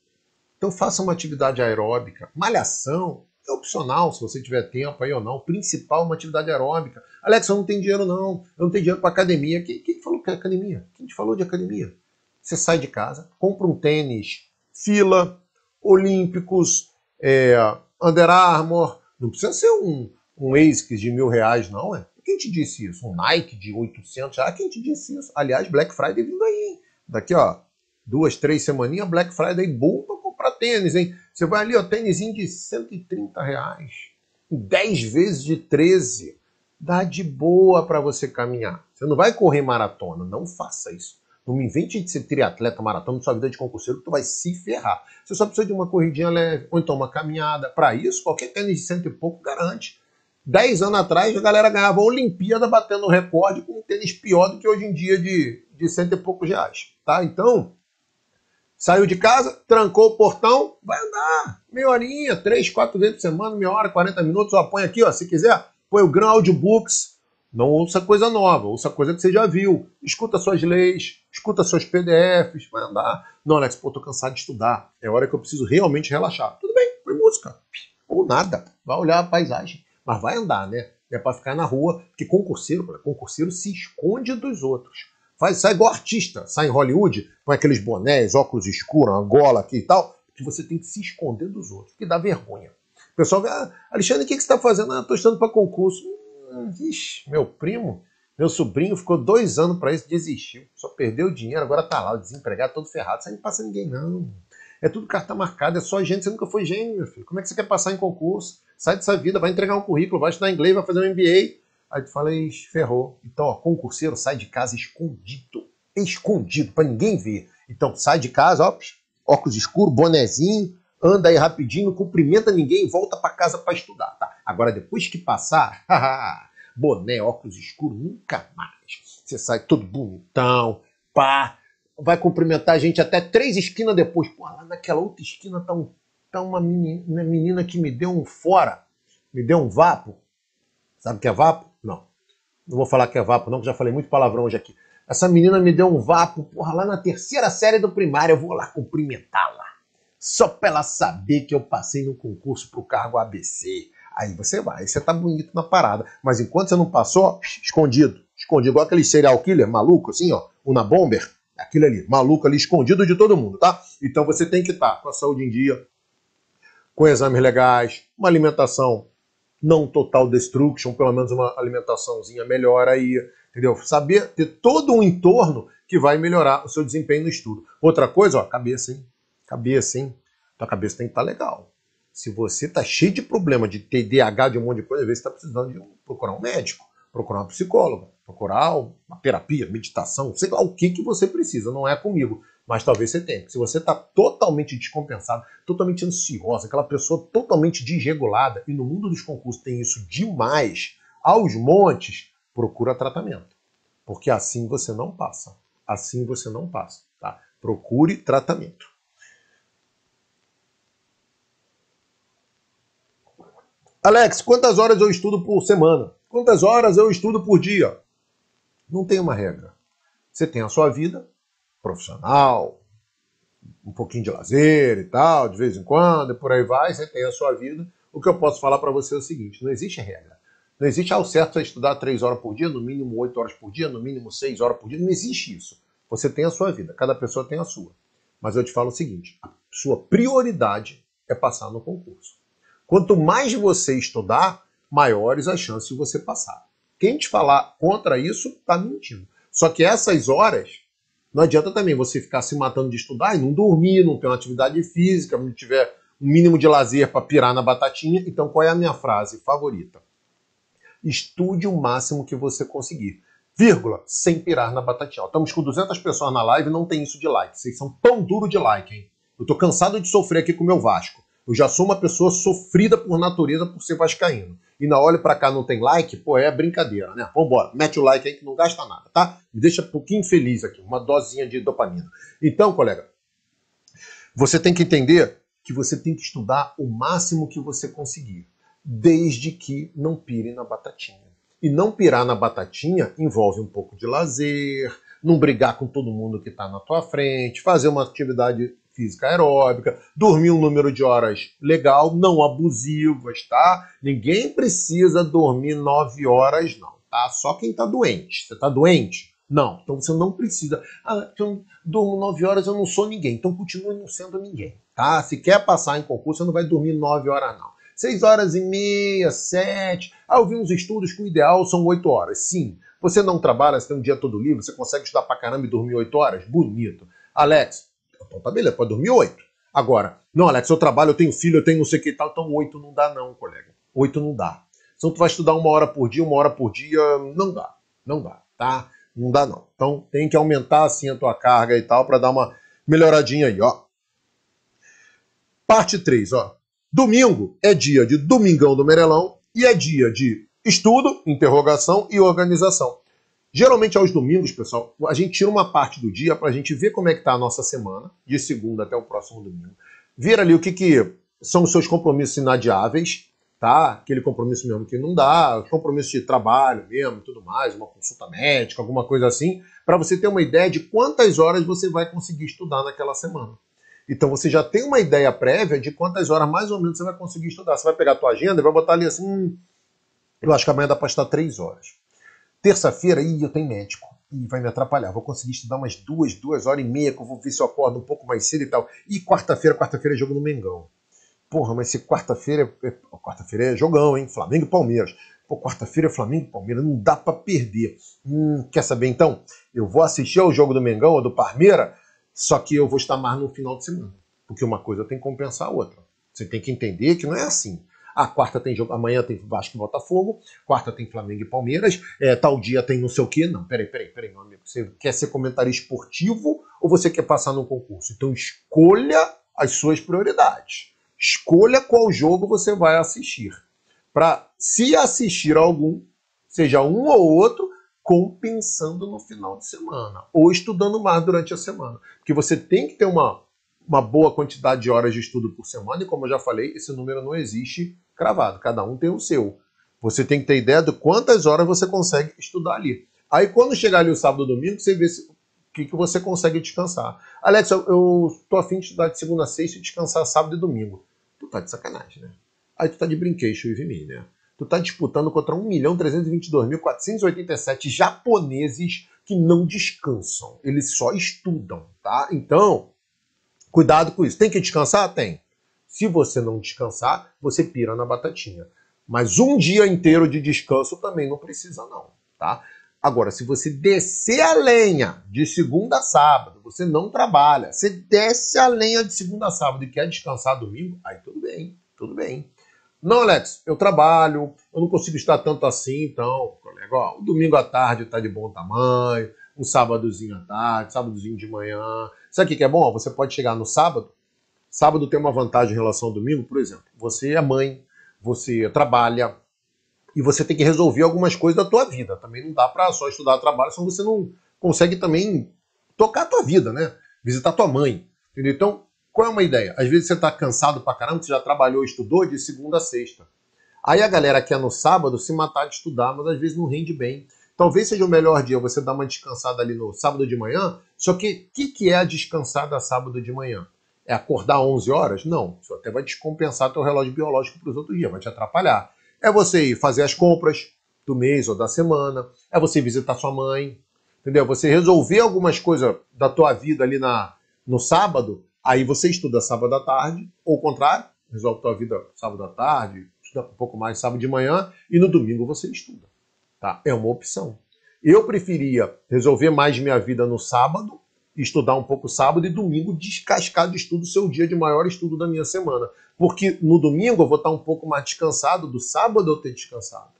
Então faça uma atividade aeróbica, malhação, é opcional, se você tiver tempo aí ou não. O principal é uma atividade aeróbica. Alex, eu não tenho dinheiro não, eu não tenho dinheiro para academia. Quem, quem falou que é academia? Quem te falou de academia? Você sai de casa, compra um tênis, fila, olímpicos, é, Under Armour. Não precisa ser um, um ASICS de mil reais não, é? Quem te disse isso? Um Nike de 800? Ah, quem te disse isso? Aliás, Black Friday vindo aí, Daqui, ó, duas, três semaninhas, Black Friday bomba tênis, hein? Você vai ali, ó, tênis de 130 reais, 10 vezes de 13. Dá de boa para você caminhar. Você não vai correr maratona, não faça isso. Não me invente de ser triatleta, maratona, Na sua vida de concurseiro, tu vai se ferrar. Você só precisa de uma corridinha leve, ou então uma caminhada. Para isso, qualquer tênis de cento e pouco garante. Dez anos atrás, a galera ganhava a Olimpíada batendo recorde com um tênis pior do que hoje em dia de, de cento e poucos reais. Tá? Então, Saiu de casa, trancou o portão, vai andar. Meia horinha, três, quatro vezes por semana, meia hora, 40 minutos. Ó, põe aqui, ó, se quiser, põe o Gran Audiobooks. Não ouça coisa nova, ouça coisa que você já viu. Escuta suas leis, escuta seus PDFs, vai andar. Não, Alex, pô, tô cansado de estudar. É hora que eu preciso realmente relaxar. Tudo bem, põe música. Ou nada. Vai olhar a paisagem. Mas vai andar, né? É para ficar na rua, porque concurseiro, concurseiro se esconde dos outros. Faz, sai igual artista, sai em Hollywood, com aqueles bonés, óculos escuros, angola aqui e tal, que você tem que se esconder dos outros, que dá vergonha. O pessoal vê, ah, Alexandre, o que, que você está fazendo? Ah, estou estudando para concurso. Hum, meu primo, meu sobrinho ficou dois anos para isso, desistiu, só perdeu dinheiro, agora tá lá, desempregado, todo ferrado, sai não passa ninguém, não. É tudo carta marcada, é só gente, você nunca foi gênio, meu filho. Como é que você quer passar em concurso? Sai dessa vida, vai entregar um currículo, vai estudar inglês, vai fazer um MBA, Aí tu fala, ferrou. Então, ó, concurseiro sai de casa escondido. Escondido, para ninguém ver. Então, sai de casa, ó, óculos escuros, bonezinho, anda aí rapidinho, cumprimenta ninguém volta para casa para estudar, tá? Agora, depois que passar, boné, óculos escuros, nunca mais. Você sai todo bonitão, pá, vai cumprimentar a gente até três esquinas depois. Pô, lá naquela outra esquina tá, um, tá uma menina que me deu um fora, me deu um vapo. Sabe o que é vapo? Não vou falar que é vapo, não, que já falei muito palavrão hoje aqui. Essa menina me deu um vapo, porra, lá na terceira série do primário. Eu vou lá cumprimentá-la. Só pra ela saber que eu passei no concurso pro cargo ABC. Aí você vai, você tá bonito na parada. Mas enquanto você não passou, escondido. Escondido, igual aquele serial killer maluco, assim, ó. o na Bomber, aquilo ali, maluco ali, escondido de todo mundo, tá? Então você tem que estar tá com a saúde em dia, com exames legais, uma alimentação não total destruction, pelo menos uma alimentaçãozinha melhor aí, entendeu? Saber ter todo um entorno que vai melhorar o seu desempenho no estudo. Outra coisa, ó, cabeça, hein? Cabeça, hein? Tua cabeça tem que estar tá legal. Se você tá cheio de problema de TDAH, de um monte de coisa, às vezes você tá precisando de um, procurar um médico, procurar um psicólogo, procurar uma terapia, meditação, sei lá o que que você precisa, não é comigo. Mas talvez você tenha. Se você está totalmente descompensado, totalmente ansiosa, aquela pessoa totalmente desregulada, e no mundo dos concursos tem isso demais, aos montes, procura tratamento. Porque assim você não passa. Assim você não passa. Tá? Procure tratamento. Alex, quantas horas eu estudo por semana? Quantas horas eu estudo por dia? Não tem uma regra. Você tem a sua vida, profissional, um pouquinho de lazer e tal, de vez em quando, e por aí vai, você tem a sua vida. O que eu posso falar para você é o seguinte: não existe regra. Não existe ao ah, certo você é estudar três horas por dia, no mínimo oito horas por dia, no mínimo seis horas por dia. Não existe isso. Você tem a sua vida, cada pessoa tem a sua. Mas eu te falo o seguinte: a sua prioridade é passar no concurso. Quanto mais você estudar, maiores as chances de você passar. Quem te falar contra isso está mentindo. Só que essas horas não adianta também você ficar se matando de estudar e não dormir, não ter uma atividade física, não tiver um mínimo de lazer para pirar na batatinha. Então, qual é a minha frase favorita? Estude o máximo que você conseguir. Vírgula, sem pirar na batatinha. estamos com 200 pessoas na live, não tem isso de like. Vocês são pão duro de like, hein? Eu tô cansado de sofrer aqui com o meu Vasco. Eu já sou uma pessoa sofrida por natureza por ser vascaíno. E na olha para cá não tem like, pô, é brincadeira, né? Vambora, mete o like aí que não gasta nada, tá? Me deixa um pouquinho feliz aqui, uma dosinha de dopamina. Então, colega, você tem que entender que você tem que estudar o máximo que você conseguir, desde que não pire na batatinha. E não pirar na batatinha envolve um pouco de lazer, não brigar com todo mundo que está na tua frente, fazer uma atividade física aeróbica, dormir um número de horas legal, não abusivas, tá? Ninguém precisa dormir nove horas, não, tá? Só quem tá doente. Você tá doente? Não. Então você não precisa. Ah, então, eu durmo nove horas, eu não sou ninguém. Então continue não sendo ninguém, tá? Se quer passar em concurso, você não vai dormir nove horas, não. Seis horas e meia, sete. Ah, eu vi uns estudos que o ideal são oito horas. Sim. Você não trabalha, você tem um dia todo livre, você consegue estudar pra caramba e dormir oito horas? Bonito. Alex, então tá beleza, pode dormir oito. Agora, não, Alex, eu trabalho, eu tenho filho, eu tenho não sei o que e tal, então oito não dá não, colega. Oito não dá. Então tu vai estudar uma hora por dia, uma hora por dia, não dá, não dá, tá? Não dá não. Então tem que aumentar assim a tua carga e tal para dar uma melhoradinha aí, ó. Parte 3, ó. Domingo é dia de Domingão do Merelão e é dia de estudo, interrogação e organização. Geralmente aos domingos, pessoal, a gente tira uma parte do dia para a gente ver como é que está a nossa semana, de segunda até o próximo domingo. Ver ali o que, que são os seus compromissos inadiáveis, tá? Aquele compromisso mesmo que não dá, compromisso de trabalho mesmo, tudo mais, uma consulta médica, alguma coisa assim, para você ter uma ideia de quantas horas você vai conseguir estudar naquela semana. Então você já tem uma ideia prévia de quantas horas mais ou menos você vai conseguir estudar. Você vai pegar a tua agenda e vai botar ali assim, hum, eu acho que amanhã dá para estar três horas. Terça-feira, ih, eu tenho médico. E vai me atrapalhar. Vou conseguir estudar umas duas, duas horas e meia, que eu vou ver se eu acordo um pouco mais cedo e tal. E quarta-feira, quarta-feira é jogo no Mengão. Porra, mas se quarta-feira é. é quarta-feira é jogão, hein? Flamengo e Palmeiras. Pô, quarta-feira é Flamengo e Palmeiras, não dá para perder. Hum, quer saber então? Eu vou assistir ao jogo do Mengão ou do Parmeira, só que eu vou estar mais no final de semana. Porque uma coisa tem que compensar a outra. Você tem que entender que não é assim. A quarta tem jogo, amanhã tem Vasco e Botafogo, quarta tem Flamengo e Palmeiras, é, tal dia tem não sei o quê. Não, peraí, peraí, peraí, meu amigo. Você quer ser comentarista esportivo ou você quer passar no concurso? Então escolha as suas prioridades. Escolha qual jogo você vai assistir. Para se assistir algum, seja um ou outro, compensando no final de semana ou estudando mais durante a semana, porque você tem que ter uma uma boa quantidade de horas de estudo por semana, e como eu já falei, esse número não existe cravado, cada um tem o seu. Você tem que ter ideia de quantas horas você consegue estudar ali. Aí quando chegar ali o sábado ou domingo, você vê se, que, que você consegue descansar. Alex, eu estou afim de estudar de segunda a sexta e descansar sábado e domingo. Tu tá de sacanagem, né? Aí tu tá de brinquedo, e mim, né? Tu tá disputando contra 1.322.487 japoneses que não descansam. Eles só estudam, tá? Então, Cuidado com isso. Tem que descansar? Tem. Se você não descansar, você pira na batatinha. Mas um dia inteiro de descanso também não precisa, não, tá? Agora, se você descer a lenha de segunda a sábado, você não trabalha, você desce a lenha de segunda a sábado e quer descansar domingo, aí tudo bem, tudo bem. Não, Alex, eu trabalho, eu não consigo estar tanto assim, então, colega, ó, o domingo à tarde tá de bom tamanho, um sábadozinho à tarde, sábadozinho de manhã, Sabe o que é bom? Você pode chegar no sábado. Sábado tem uma vantagem em relação ao domingo, por exemplo. Você é mãe, você trabalha e você tem que resolver algumas coisas da tua vida. Também não dá para só estudar trabalho, senão você não consegue também tocar a tua vida, né? Visitar tua mãe. Entendeu? Então, qual é uma ideia? Às vezes você está cansado pra caramba, você já trabalhou, estudou de segunda a sexta. Aí a galera quer é no sábado se matar de estudar, mas às vezes não rende bem. Talvez seja o melhor dia você dar uma descansada ali no sábado de manhã, só que o que, que é a descansada sábado de manhã? É acordar 11 horas? Não, isso até vai descompensar teu relógio biológico para os outros dias, vai te atrapalhar. É você ir fazer as compras do mês ou da semana, é você visitar sua mãe, entendeu? Você resolver algumas coisas da tua vida ali na, no sábado, aí você estuda sábado à tarde, ou o contrário, resolve tua vida sábado à tarde, estuda um pouco mais sábado de manhã, e no domingo você estuda. Tá? É uma opção. Eu preferia resolver mais minha vida no sábado, estudar um pouco sábado e domingo descascar de estudo, seu dia de maior estudo da minha semana. Porque no domingo eu vou estar um pouco mais descansado, do sábado eu ter descansado.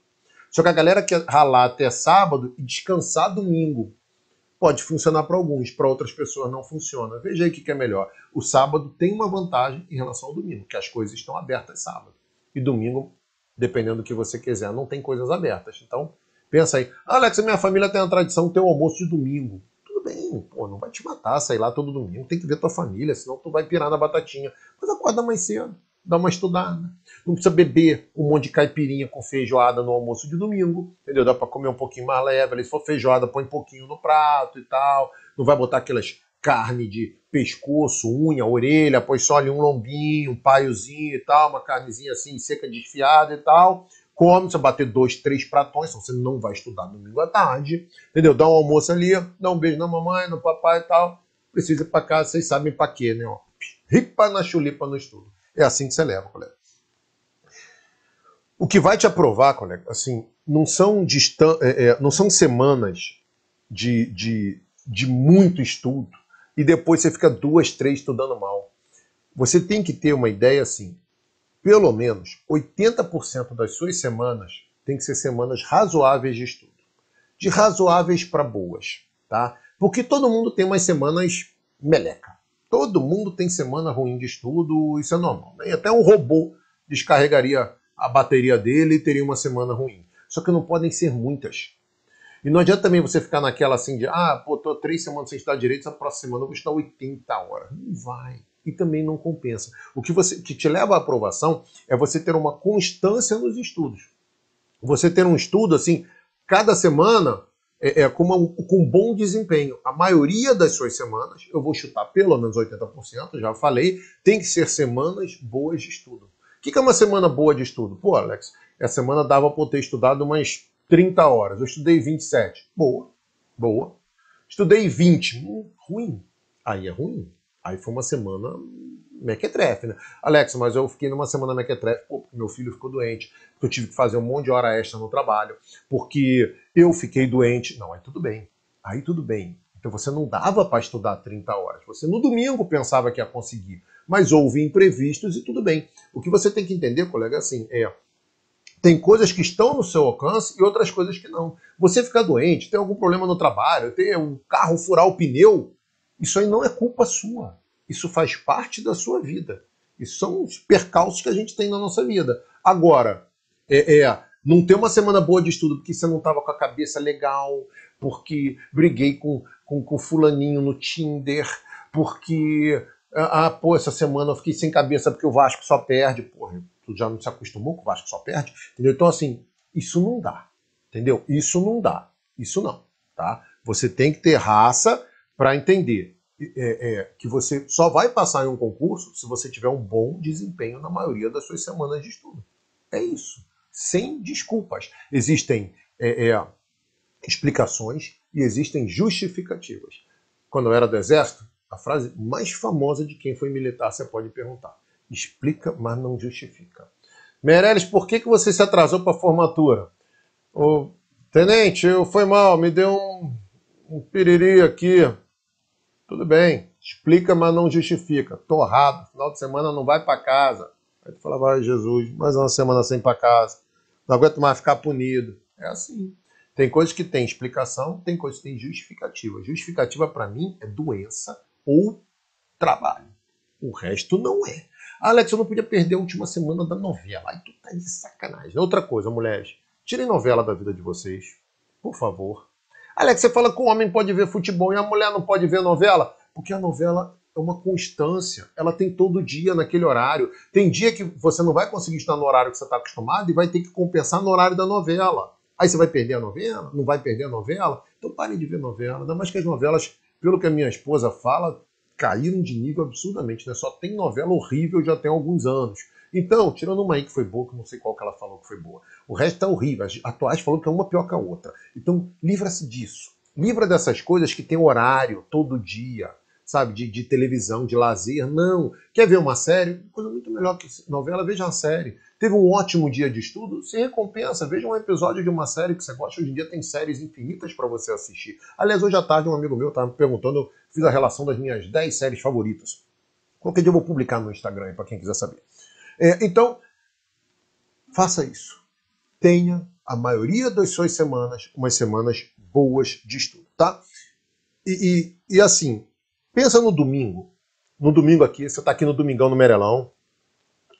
Só que a galera quer ralar até sábado e descansar domingo. Pode funcionar para alguns, para outras pessoas não funciona. Veja aí o que é melhor. O sábado tem uma vantagem em relação ao domingo, que as coisas estão abertas sábado. E domingo, dependendo do que você quiser, não tem coisas abertas. Então, Pensa aí, Alex, minha família tem a tradição de ter o um almoço de domingo. Tudo bem, pô, não vai te matar sair lá todo domingo, tem que ver tua família, senão tu vai pirar na batatinha. Mas acorda mais cedo, dá uma estudada. Não precisa beber um monte de caipirinha com feijoada no almoço de domingo, entendeu? Dá para comer um pouquinho mais leve, se for feijoada, põe um pouquinho no prato e tal. Não vai botar aquelas carne de pescoço, unha, orelha, põe só ali um lombinho, um paiozinho e tal, uma carnezinha assim seca, desfiada e tal come, você bater dois, três pratões, senão você não vai estudar domingo à tarde, entendeu? Dá um almoço ali, dá um beijo na mamãe, no papai e tal. Precisa ir para casa, vocês sabem para quê, né? Ó, ripa na chulipa no estudo. É assim que você leva, colega. O que vai te aprovar, colega, assim, não são, distan é, é, não são semanas de, de, de muito estudo e depois você fica duas, três estudando mal. Você tem que ter uma ideia assim, pelo menos 80% das suas semanas tem que ser semanas razoáveis de estudo. De razoáveis para boas, tá? Porque todo mundo tem umas semanas meleca. Todo mundo tem semana ruim de estudo, isso é normal. Né? Até um robô descarregaria a bateria dele e teria uma semana ruim. Só que não podem ser muitas. E não adianta também você ficar naquela assim de, ah, pô, tô três semanas sem estudar direito, essa próxima semana eu vou estudar 80 horas. Não vai e também não compensa. O que, você, que te leva à aprovação é você ter uma constância nos estudos. Você ter um estudo assim, cada semana, é, é com, uma, com um bom desempenho. A maioria das suas semanas, eu vou chutar pelo menos 80%, já falei, tem que ser semanas boas de estudo. O que, que é uma semana boa de estudo? Pô, Alex, essa semana dava para eu ter estudado umas 30 horas. Eu estudei 27. Boa, boa. Estudei 20. Hum, ruim. Aí é ruim. Aí foi uma semana mequetrefe, né? Alex, mas eu fiquei numa semana mequetrefe porque meu filho ficou doente, porque eu tive que fazer um monte de hora extra no trabalho, porque eu fiquei doente. Não, aí tudo bem. Aí tudo bem. Então você não dava para estudar 30 horas. Você no domingo pensava que ia conseguir, mas houve imprevistos e tudo bem. O que você tem que entender, colega, é assim, é tem coisas que estão no seu alcance e outras coisas que não. Você ficar doente, tem algum problema no trabalho, tem um carro furar o pneu, isso aí não é culpa sua. Isso faz parte da sua vida. Isso são os percalços que a gente tem na nossa vida. Agora, é, é não ter uma semana boa de estudo porque você não estava com a cabeça legal, porque briguei com, com, com fulaninho no Tinder, porque ah, ah, pô, essa semana eu fiquei sem cabeça porque o Vasco só perde. Porra, tu já não se acostumou que o Vasco só perde? Entendeu? Então, assim, isso não dá. Entendeu? Isso não dá. Isso não, tá? Você tem que ter raça para entender é, é, que você só vai passar em um concurso se você tiver um bom desempenho na maioria das suas semanas de estudo. É isso. Sem desculpas. Existem é, é, explicações e existem justificativas. Quando eu era do Exército, a frase mais famosa de quem foi militar, você pode perguntar. Explica, mas não justifica. Meirelles, por que, que você se atrasou para a formatura? O tenente, eu foi mal, me deu um, um piriri aqui. Tudo bem, explica, mas não justifica. Torrado, final de semana não vai para casa. Aí tu fala, vai Jesus, mais uma semana sem para casa. Não aguento mais ficar punido. É assim. Tem coisas que tem explicação, tem coisas que tem justificativa. Justificativa para mim é doença ou trabalho. O resto não é. Ah, Alex, eu não podia perder a última semana da novela. Ai, tu tá de sacanagem. Outra coisa, mulheres, tirem novela da vida de vocês, por favor. Alex, você fala que o homem pode ver futebol e a mulher não pode ver novela? Porque a novela é uma constância, ela tem todo dia naquele horário. Tem dia que você não vai conseguir estar no horário que você está acostumado e vai ter que compensar no horário da novela. Aí você vai perder a novela? Não vai perder a novela? Então pare de ver novela. Ainda mais que as novelas, pelo que a minha esposa fala, caíram de nível absurdamente. Né? Só tem novela horrível já tem alguns anos. Então, tirando uma aí que foi boa, que não sei qual que ela falou que foi boa. O resto está horrível. As atuais falou que é uma pior que a outra. Então, livra-se disso. Livra dessas coisas que tem horário, todo dia, sabe? De, de televisão, de lazer. Não. Quer ver uma série? Coisa muito melhor que novela, veja uma série. Teve um ótimo dia de estudo? Se recompensa. Veja um episódio de uma série que você gosta. Hoje em dia tem séries infinitas para você assistir. Aliás, hoje à tarde um amigo meu estava tá me perguntando, eu fiz a relação das minhas 10 séries favoritas. Qualquer dia eu vou publicar no Instagram, para quem quiser saber. É, então, faça isso. Tenha a maioria das suas semanas, umas semanas boas de estudo, tá? E, e, e assim, pensa no domingo. No domingo aqui, você está aqui no domingão no Merelão.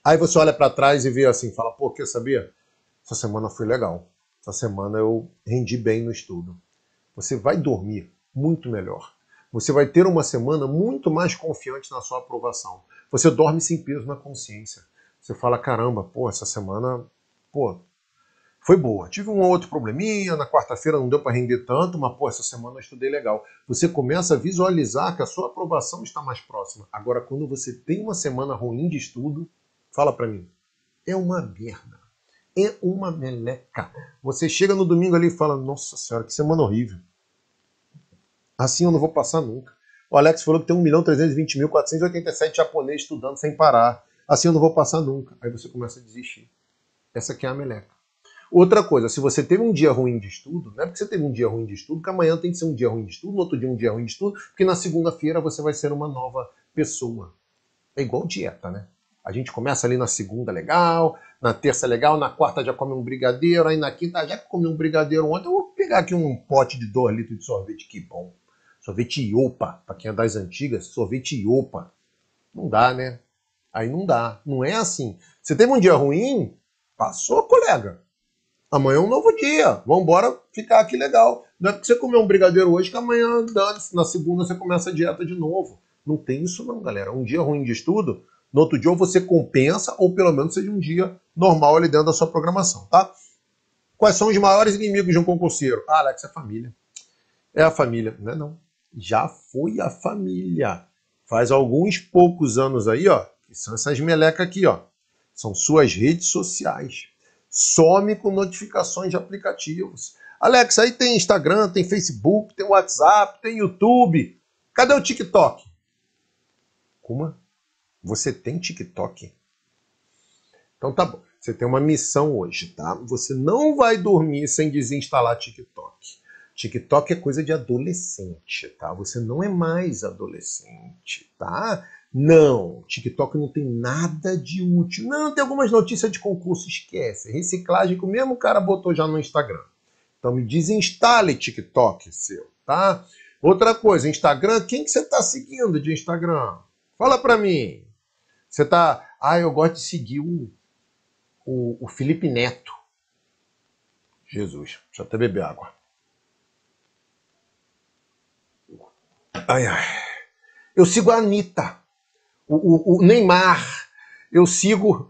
Aí você olha para trás e vê assim, fala, pô, quer saber? Essa semana foi legal. Essa semana eu rendi bem no estudo. Você vai dormir muito melhor. Você vai ter uma semana muito mais confiante na sua aprovação. Você dorme sem peso na consciência. Você fala, caramba, pô, essa semana, pô, foi boa. Tive um outro probleminha, na quarta-feira não deu para render tanto, mas pô, essa semana eu estudei legal. Você começa a visualizar que a sua aprovação está mais próxima. Agora, quando você tem uma semana ruim de estudo, fala para mim, é uma merda. É uma meleca. Você chega no domingo ali e fala, nossa senhora, que semana horrível. Assim eu não vou passar nunca. O Alex falou que tem 1.320.487 japoneses estudando sem parar. Assim eu não vou passar nunca. Aí você começa a desistir. Essa aqui é a meleca. Outra coisa, se você teve um dia ruim de estudo, não é porque você teve um dia ruim de estudo que amanhã tem que ser um dia ruim de estudo, no outro dia um dia ruim de estudo, porque na segunda-feira você vai ser uma nova pessoa. É igual dieta, né? A gente começa ali na segunda legal, na terça legal, na quarta já come um brigadeiro, aí na quinta ah, já comi um brigadeiro ontem, eu vou pegar aqui um pote de 2 litros de sorvete, que bom. Sorvete iopa, para quem é das antigas, sorvete iopa. Não dá, né? Aí não dá, não é assim. Você teve um dia ruim, passou, colega. Amanhã é um novo dia. Vamos embora ficar aqui legal. Não é porque você comeu um brigadeiro hoje que amanhã, na segunda, você começa a dieta de novo. Não tem isso não, galera. Um dia ruim de estudo, no outro dia você compensa, ou pelo menos seja um dia normal ali dentro da sua programação, tá? Quais são os maiores inimigos de um concurseiro? Ah, Alex, é a família. É a família. Não é não. Já foi a família. Faz alguns poucos anos aí, ó, que são essas melecas aqui, ó. São suas redes sociais. Some com notificações de aplicativos. Alex, aí tem Instagram, tem Facebook, tem WhatsApp, tem YouTube. Cadê o TikTok? Kuma, você tem TikTok? Então tá bom. Você tem uma missão hoje, tá? Você não vai dormir sem desinstalar TikTok. TikTok é coisa de adolescente, tá? Você não é mais adolescente, tá? Não, TikTok não tem nada de útil. Não, tem algumas notícias de concurso, esquece. Reciclagem que o mesmo cara botou já no Instagram. Então me desinstale TikTok seu, tá? Outra coisa, Instagram, quem que você está seguindo de Instagram? Fala para mim. Você tá, ah, eu gosto de seguir o, o, o Felipe Neto. Jesus, deixa eu até beber água. Ai, ai. Eu sigo a Anitta o, o, o Neymar. Eu sigo.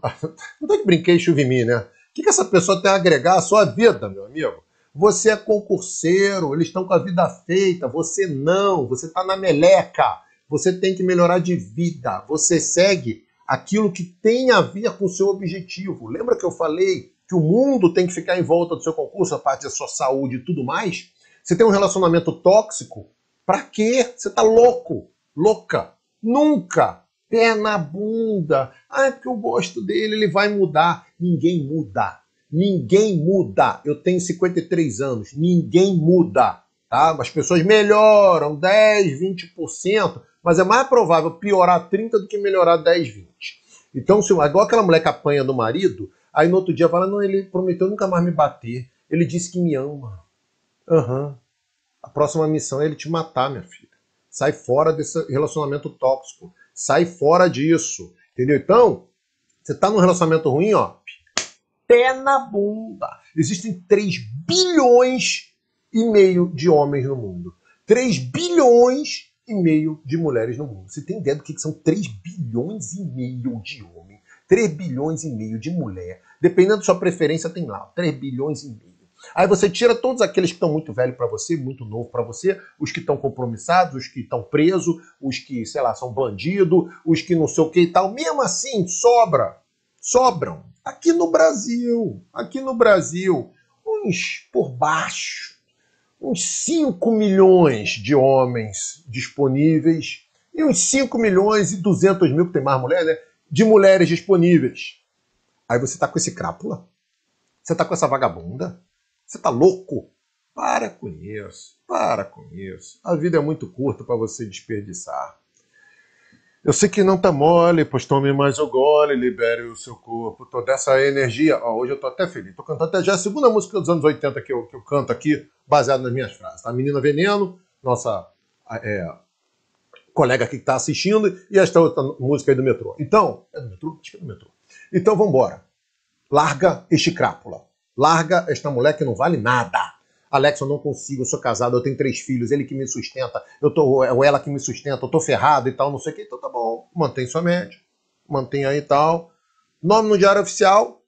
não dá que brinquei mim, né? O que, que essa pessoa tem a agregar à sua vida, meu amigo? Você é concurseiro, eles estão com a vida feita, você não, você está na meleca, você tem que melhorar de vida, você segue aquilo que tem a ver com o seu objetivo. Lembra que eu falei que o mundo tem que ficar em volta do seu concurso, a parte da sua saúde e tudo mais? Você tem um relacionamento tóxico? Para quê? Você está louco, louca. Nunca pé na bunda. Ah, é porque eu gosto dele, ele vai mudar. Ninguém muda. Ninguém muda. Eu tenho 53 anos, ninguém muda. Tá? As pessoas melhoram 10, 20%, mas é mais provável piorar 30 do que melhorar 10, 20. Então, se, igual aquela mulher que apanha do marido, aí no outro dia fala: Não, ele prometeu nunca mais me bater. Ele disse que me ama. Aham. Uhum. A próxima missão é ele te matar, minha filha. Sai fora desse relacionamento tóxico. Sai fora disso. Entendeu? Então, você tá num relacionamento ruim, ó. Pé na bunda. Existem 3 bilhões e meio de homens no mundo. 3 bilhões e meio de mulheres no mundo. Você tem ideia do que são 3 bilhões e meio de homens? 3 bilhões e meio de mulher. Dependendo da sua preferência, tem lá 3 bilhões e meio. Aí você tira todos aqueles que estão muito velhos para você, muito novo para você, os que estão compromissados, os que estão presos, os que, sei lá, são bandido, os que não sei o que e tal. Mesmo assim, sobra. Sobram. Aqui no Brasil, aqui no Brasil, uns por baixo, uns 5 milhões de homens disponíveis e uns 5 milhões e 200 mil, que tem mais mulher, né? De mulheres disponíveis. Aí você tá com esse crápula, você tá com essa vagabunda, você está louco? Para com isso, para com isso. A vida é muito curta para você desperdiçar. Eu sei que não tá mole, pois tome mais o gole, libere o seu corpo, toda essa energia. Ó, hoje eu tô até feliz, tô cantando até já a segunda música dos anos 80 que eu, que eu canto aqui, baseado nas minhas frases. A tá? Menina Veneno, nossa é, colega aqui que tá assistindo, e esta outra música aí do metrô. Então, é do metrô? Acho que é do metrô. Então vambora. Larga este crápula. Larga esta mulher que não vale nada. Alex, eu não consigo, eu sou casado, eu tenho três filhos, ele que me sustenta, eu tô, ou é ela que me sustenta, eu tô ferrado e tal, não sei o que. Então tá bom, mantém sua média, mantém aí e tal. Nome no diário oficial,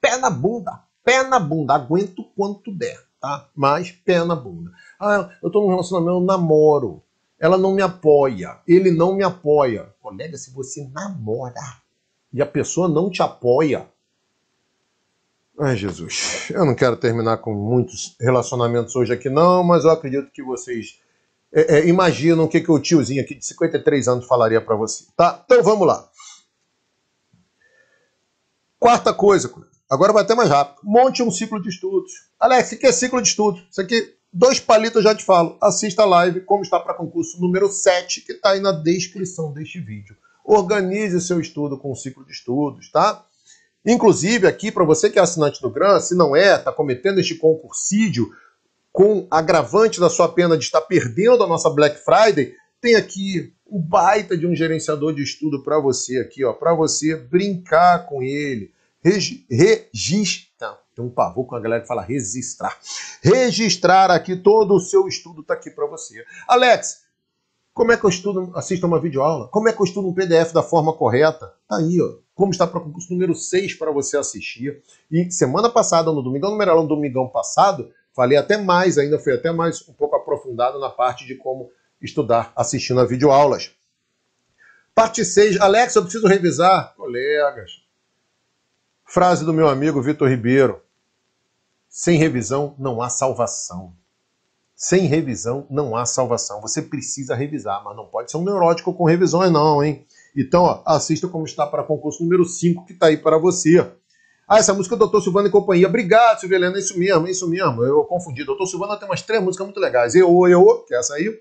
pé na bunda, pé na bunda, aguento quanto der, tá? Mas pé na bunda. Ah, eu tô num relacionamento, eu namoro, ela não me apoia, ele não me apoia. Colega, se você namora e a pessoa não te apoia, Ai, Jesus. Eu não quero terminar com muitos relacionamentos hoje aqui, não, mas eu acredito que vocês é, é, imaginam o que, que o tiozinho aqui de 53 anos falaria para você, tá? Então vamos lá. Quarta coisa, agora vai até mais rápido. Monte um ciclo de estudos. Alex, o que é ciclo de estudos? Isso aqui, dois palitos eu já te falo. Assista a live, como está para concurso número 7, que está aí na descrição deste vídeo. Organize seu estudo com o ciclo de estudos, tá? Inclusive, aqui, para você que é assinante do GRAM, se não é, está cometendo este concursídio com agravante da sua pena de estar perdendo a nossa Black Friday, tem aqui o um baita de um gerenciador de estudo para você aqui, ó, para você brincar com ele. Regi registrar. Tem um pavor com a galera que fala registrar. Registrar aqui todo o seu estudo está aqui para você. Alex, como é que eu estudo, assisto uma videoaula? Como é que eu estudo um PDF da forma correta? Tá aí, ó. Como está para o curso número 6 para você assistir. E semana passada, no Domingão Numeralão, Domingão passado, falei até mais ainda, fui até mais um pouco aprofundado na parte de como estudar assistindo a videoaulas. Parte 6. Alex, eu preciso revisar. Colegas. Frase do meu amigo Vitor Ribeiro. Sem revisão não há salvação. Sem revisão não há salvação. Você precisa revisar, mas não pode ser um neurótico com revisões, não, hein? Então, ó, assista como está para concurso número 5 que está aí para você. Ah, essa música é Doutor Silvano e Companhia. Obrigado, Silvia Helena. É isso mesmo, é isso mesmo. Eu confundi. Doutor Silvano tem umas três músicas muito legais. Eu, eu, que é essa aí.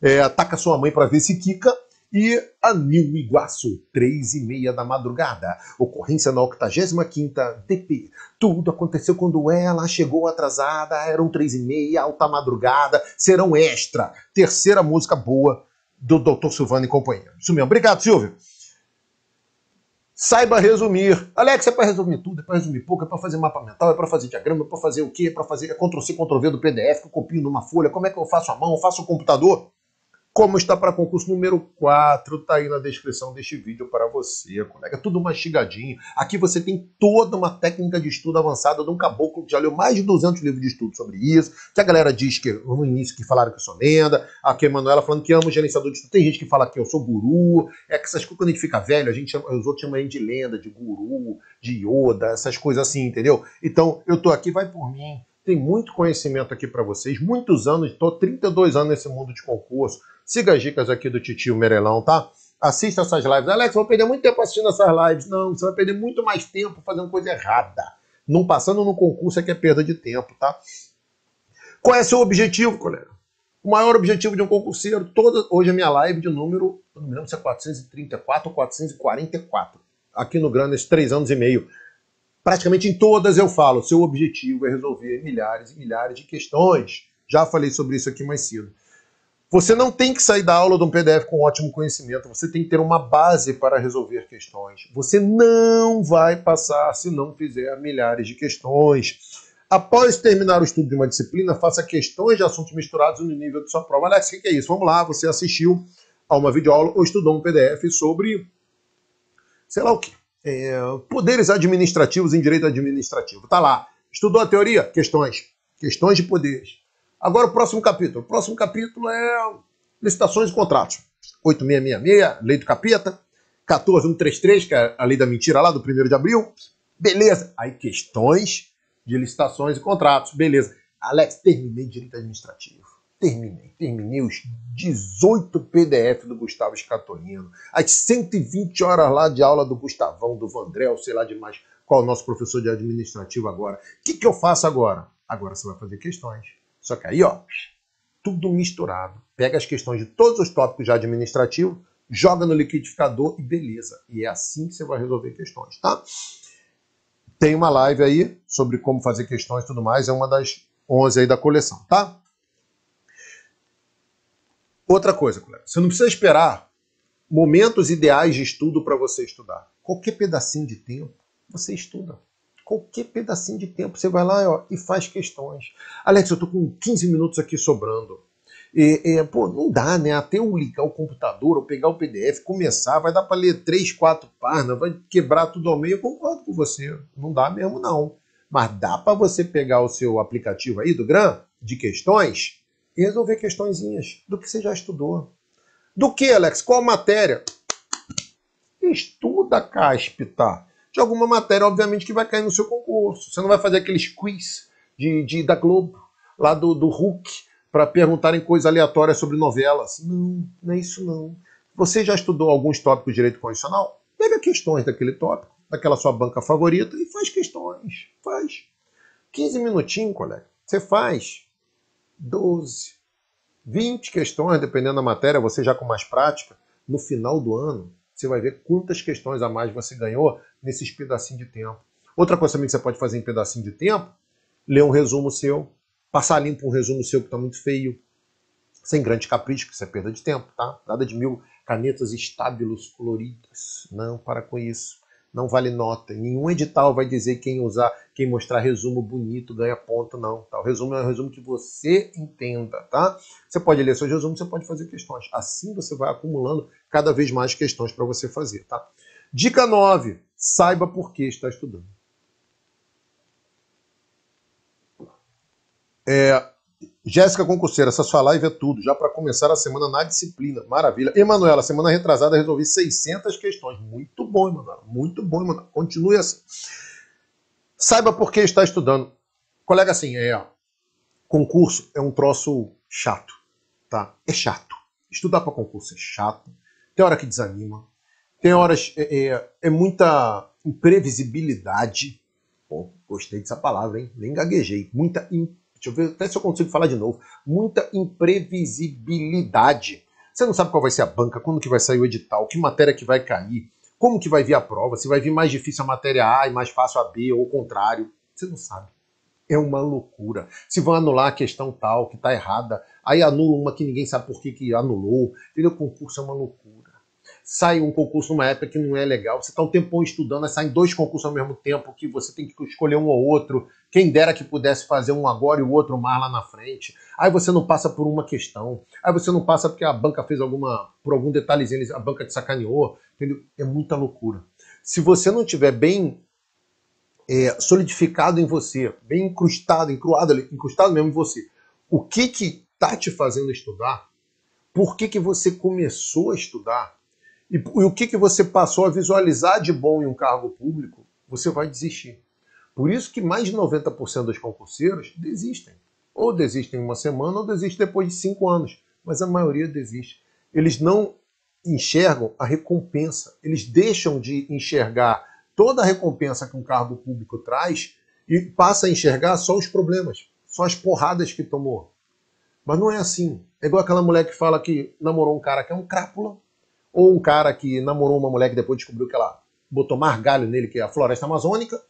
É, Ataca Sua Mãe para Ver Se Quica e Anil Iguaçu, 3 e meia da madrugada. Ocorrência na 85ª DP. Tudo aconteceu quando ela chegou atrasada, eram 3 e meia, alta madrugada, serão extra. Terceira música boa do Dr. Silvano e companhia. Isso mesmo. Obrigado, Silvio. Saiba resumir. Alex, é para resumir tudo, é para resumir pouco, é para fazer mapa mental, é para fazer diagrama, é para fazer o quê? É para fazer é Ctrl-C, Ctrl-V do PDF, que eu copio numa folha. Como é que eu faço a mão? Eu faço o computador? Como está para concurso número 4, está aí na descrição deste vídeo para você, colega. Tudo mastigadinho. Aqui você tem toda uma técnica de estudo avançada de um caboclo que já leu mais de 200 livros de estudo sobre isso. Que a galera diz que no início que falaram que eu sou lenda. Aqui a Manuela falando que amo gerenciador de estudo. Tem gente que fala que eu sou guru. É que essas coisas quando a gente fica velho, a gente chama, os outros chamam a gente de lenda, de guru, de Yoda, essas coisas assim, entendeu? Então eu tô aqui, vai por mim. Tem muito conhecimento aqui para vocês, muitos anos, estou 32 anos nesse mundo de concurso, Siga as dicas aqui do Titio Merelão, tá? Assista essas lives. Alex, vou perder muito tempo assistindo essas lives. Não, você vai perder muito mais tempo fazendo coisa errada. Não passando no concurso é que é perda de tempo, tá? Qual é seu objetivo, colega? O maior objetivo de um concurseiro, toda, hoje a é minha live de número, não me lembro se é 434 ou 444. Aqui no esses três anos e meio. Praticamente em todas eu falo, seu objetivo é resolver milhares e milhares de questões. Já falei sobre isso aqui mais cedo. Você não tem que sair da aula de um PDF com ótimo conhecimento, você tem que ter uma base para resolver questões. Você não vai passar se não fizer milhares de questões. Após terminar o estudo de uma disciplina, faça questões de assuntos misturados no nível de sua prova. Alex, o que é isso? Vamos lá, você assistiu a uma videoaula ou estudou um PDF sobre, sei lá o quê? é, poderes administrativos em direito administrativo. Tá lá. Estudou a teoria? Questões. Questões de poderes. Agora o próximo capítulo. O próximo capítulo é licitações e contratos. 8666, lei do capeta. 14133, que é a lei da mentira lá do 1 de abril. Beleza. Aí questões de licitações e contratos. Beleza. Alex, terminei direito administrativo. Terminei. Terminei os 18 PDF do Gustavo Escatolino. As 120 horas lá de aula do Gustavão, do Ou sei lá de mais qual é o nosso professor de administrativo agora. O que, que eu faço agora? Agora você vai fazer questões. Só que aí, ó, tudo misturado. Pega as questões de todos os tópicos de administrativo, joga no liquidificador e beleza. E é assim que você vai resolver questões, tá? Tem uma live aí sobre como fazer questões e tudo mais, é uma das 11 aí da coleção, tá? Outra coisa, colega, você não precisa esperar momentos ideais de estudo para você estudar. Qualquer pedacinho de tempo, você estuda. Qualquer pedacinho de tempo você vai lá ó, e faz questões. Alex, eu estou com 15 minutos aqui sobrando. E, pô, não dá, né? Até eu ligar o computador, ou pegar o PDF, começar, vai dar para ler três, quatro páginas, vai quebrar tudo ao meio. Eu concordo com você, não dá mesmo não. Mas dá para você pegar o seu aplicativo aí do Gran de questões e resolver questõezinhas do que você já estudou. Do que, Alex? Qual matéria? Estuda, Caspita. Tá? de alguma matéria, obviamente, que vai cair no seu concurso. Você não vai fazer aqueles quiz de, de da Globo, lá do, do Hulk, para perguntarem coisas aleatórias sobre novelas. Não, não é isso não. Você já estudou alguns tópicos de direito constitucional? Pega questões daquele tópico, daquela sua banca favorita e faz questões. Faz. 15 minutinhos, colega. Você faz 12, 20 questões, dependendo da matéria, você já com mais prática, no final do ano você vai ver quantas questões a mais você ganhou nesses pedacinhos de tempo. Outra coisa também que você pode fazer em pedacinho de tempo, ler um resumo seu, passar limpo um resumo seu que está muito feio, sem grande capricho, que isso é perda de tempo, tá? Nada de mil canetas estábilos coloridas, não, para com isso não vale nota. Nenhum edital vai dizer quem usar, quem mostrar resumo bonito ganha ponto, não. Tá? O resumo é um resumo que você entenda, tá? Você pode ler seus resumos, você pode fazer questões. Assim você vai acumulando cada vez mais questões para você fazer, tá? Dica 9. Saiba por que está estudando. É, Jéssica Concurseira, essa sua live é tudo, já para começar a semana na disciplina. Maravilha. Emanuela, semana retrasada resolvi 600 questões. Muito bom, Emanuela. Muito bom, Emanuela. Continue assim. Saiba por que está estudando. Colega, assim, é, ó, concurso é um troço chato, tá? É chato. Estudar para concurso é chato. Tem hora que desanima. Tem horas... É, é, é muita imprevisibilidade. Pô, gostei dessa palavra, hein? Nem gaguejei. Muita imprevisibilidade Deixa eu ver até se eu consigo falar de novo. Muita imprevisibilidade. Você não sabe qual vai ser a banca, quando que vai sair o edital, que matéria que vai cair, como que vai vir a prova, se vai vir mais difícil a matéria A e mais fácil a B, ou o contrário. Você não sabe. É uma loucura. Se vão anular a questão tal, que está errada, aí anula uma que ninguém sabe por que, que anulou. Entendeu? O concurso é uma loucura sai um concurso numa época que não é legal, você está um tempão estudando, saem dois concursos ao mesmo tempo, que você tem que escolher um ou outro, quem dera que pudesse fazer um agora e o outro mais lá na frente. Aí você não passa por uma questão, aí você não passa porque a banca fez alguma, por algum detalhezinho, a banca te sacaneou, entendeu? É muita loucura. Se você não tiver bem é, solidificado em você, bem incrustado, encruado, incrustado mesmo em você, o que que tá te fazendo estudar? Por que que você começou a estudar? e, e o que, que você passou a visualizar de bom em um cargo público, você vai desistir. Por isso que mais de 90% dos concurseiros desistem. Ou desistem uma semana, ou desistem depois de cinco anos. Mas a maioria desiste. Eles não enxergam a recompensa. Eles deixam de enxergar toda a recompensa que um cargo público traz e passa a enxergar só os problemas, só as porradas que tomou. Mas não é assim. É igual aquela mulher que fala que namorou um cara que é um crápula, ou um cara que namorou uma mulher que depois descobriu que ela botou margalho nele, que é a floresta amazônica,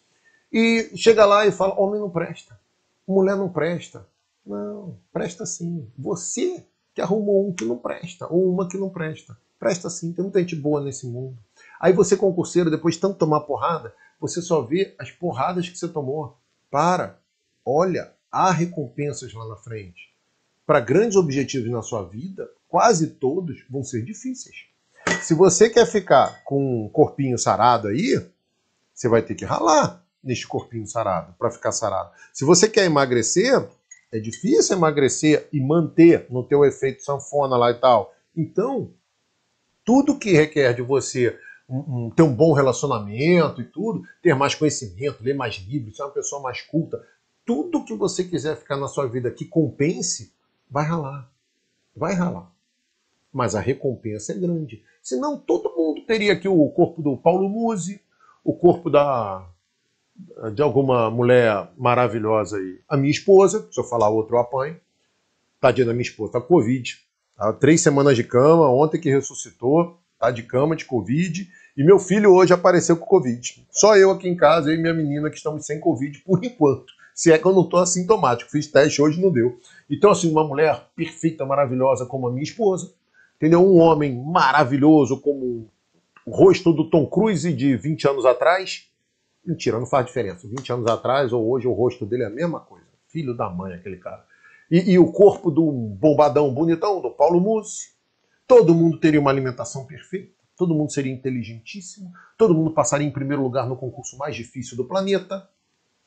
e chega lá e fala: homem não presta, mulher não presta. Não, presta sim. Você que arrumou um que não presta, ou uma que não presta. Presta sim, tem muita gente boa nesse mundo. Aí você, concurseiro, depois de tanto tomar porrada, você só vê as porradas que você tomou. Para, olha, há recompensas lá na frente. Para grandes objetivos na sua vida, quase todos vão ser difíceis. Se você quer ficar com um corpinho sarado aí, você vai ter que ralar neste corpinho sarado para ficar sarado. Se você quer emagrecer, é difícil emagrecer e manter no teu efeito sanfona lá e tal. Então, tudo que requer de você um, um, ter um bom relacionamento e tudo, ter mais conhecimento, ler mais livros, ser uma pessoa mais culta, tudo que você quiser ficar na sua vida que compense, vai ralar. Vai ralar mas a recompensa é grande. Senão todo mundo teria aqui o corpo do Paulo Musi, o corpo da de alguma mulher maravilhosa aí. A minha esposa, se eu falar outro eu apanho, tadinha da minha esposa, tá com Covid. Tá três semanas de cama, ontem que ressuscitou, tá de cama, de Covid. E meu filho hoje apareceu com Covid. Só eu aqui em casa, eu e minha menina que estamos sem Covid por enquanto. Se é que eu não estou assintomático, fiz teste hoje não deu. Então, assim, uma mulher perfeita, maravilhosa como a minha esposa, entendeu? Um homem maravilhoso como o rosto do Tom Cruise de 20 anos atrás. Mentira, não faz diferença. 20 anos atrás ou hoje o rosto dele é a mesma coisa. Filho da mãe, aquele cara. E, e o corpo do bombadão bonitão, do Paulo Musi. Todo mundo teria uma alimentação perfeita, todo mundo seria inteligentíssimo, todo mundo passaria em primeiro lugar no concurso mais difícil do planeta.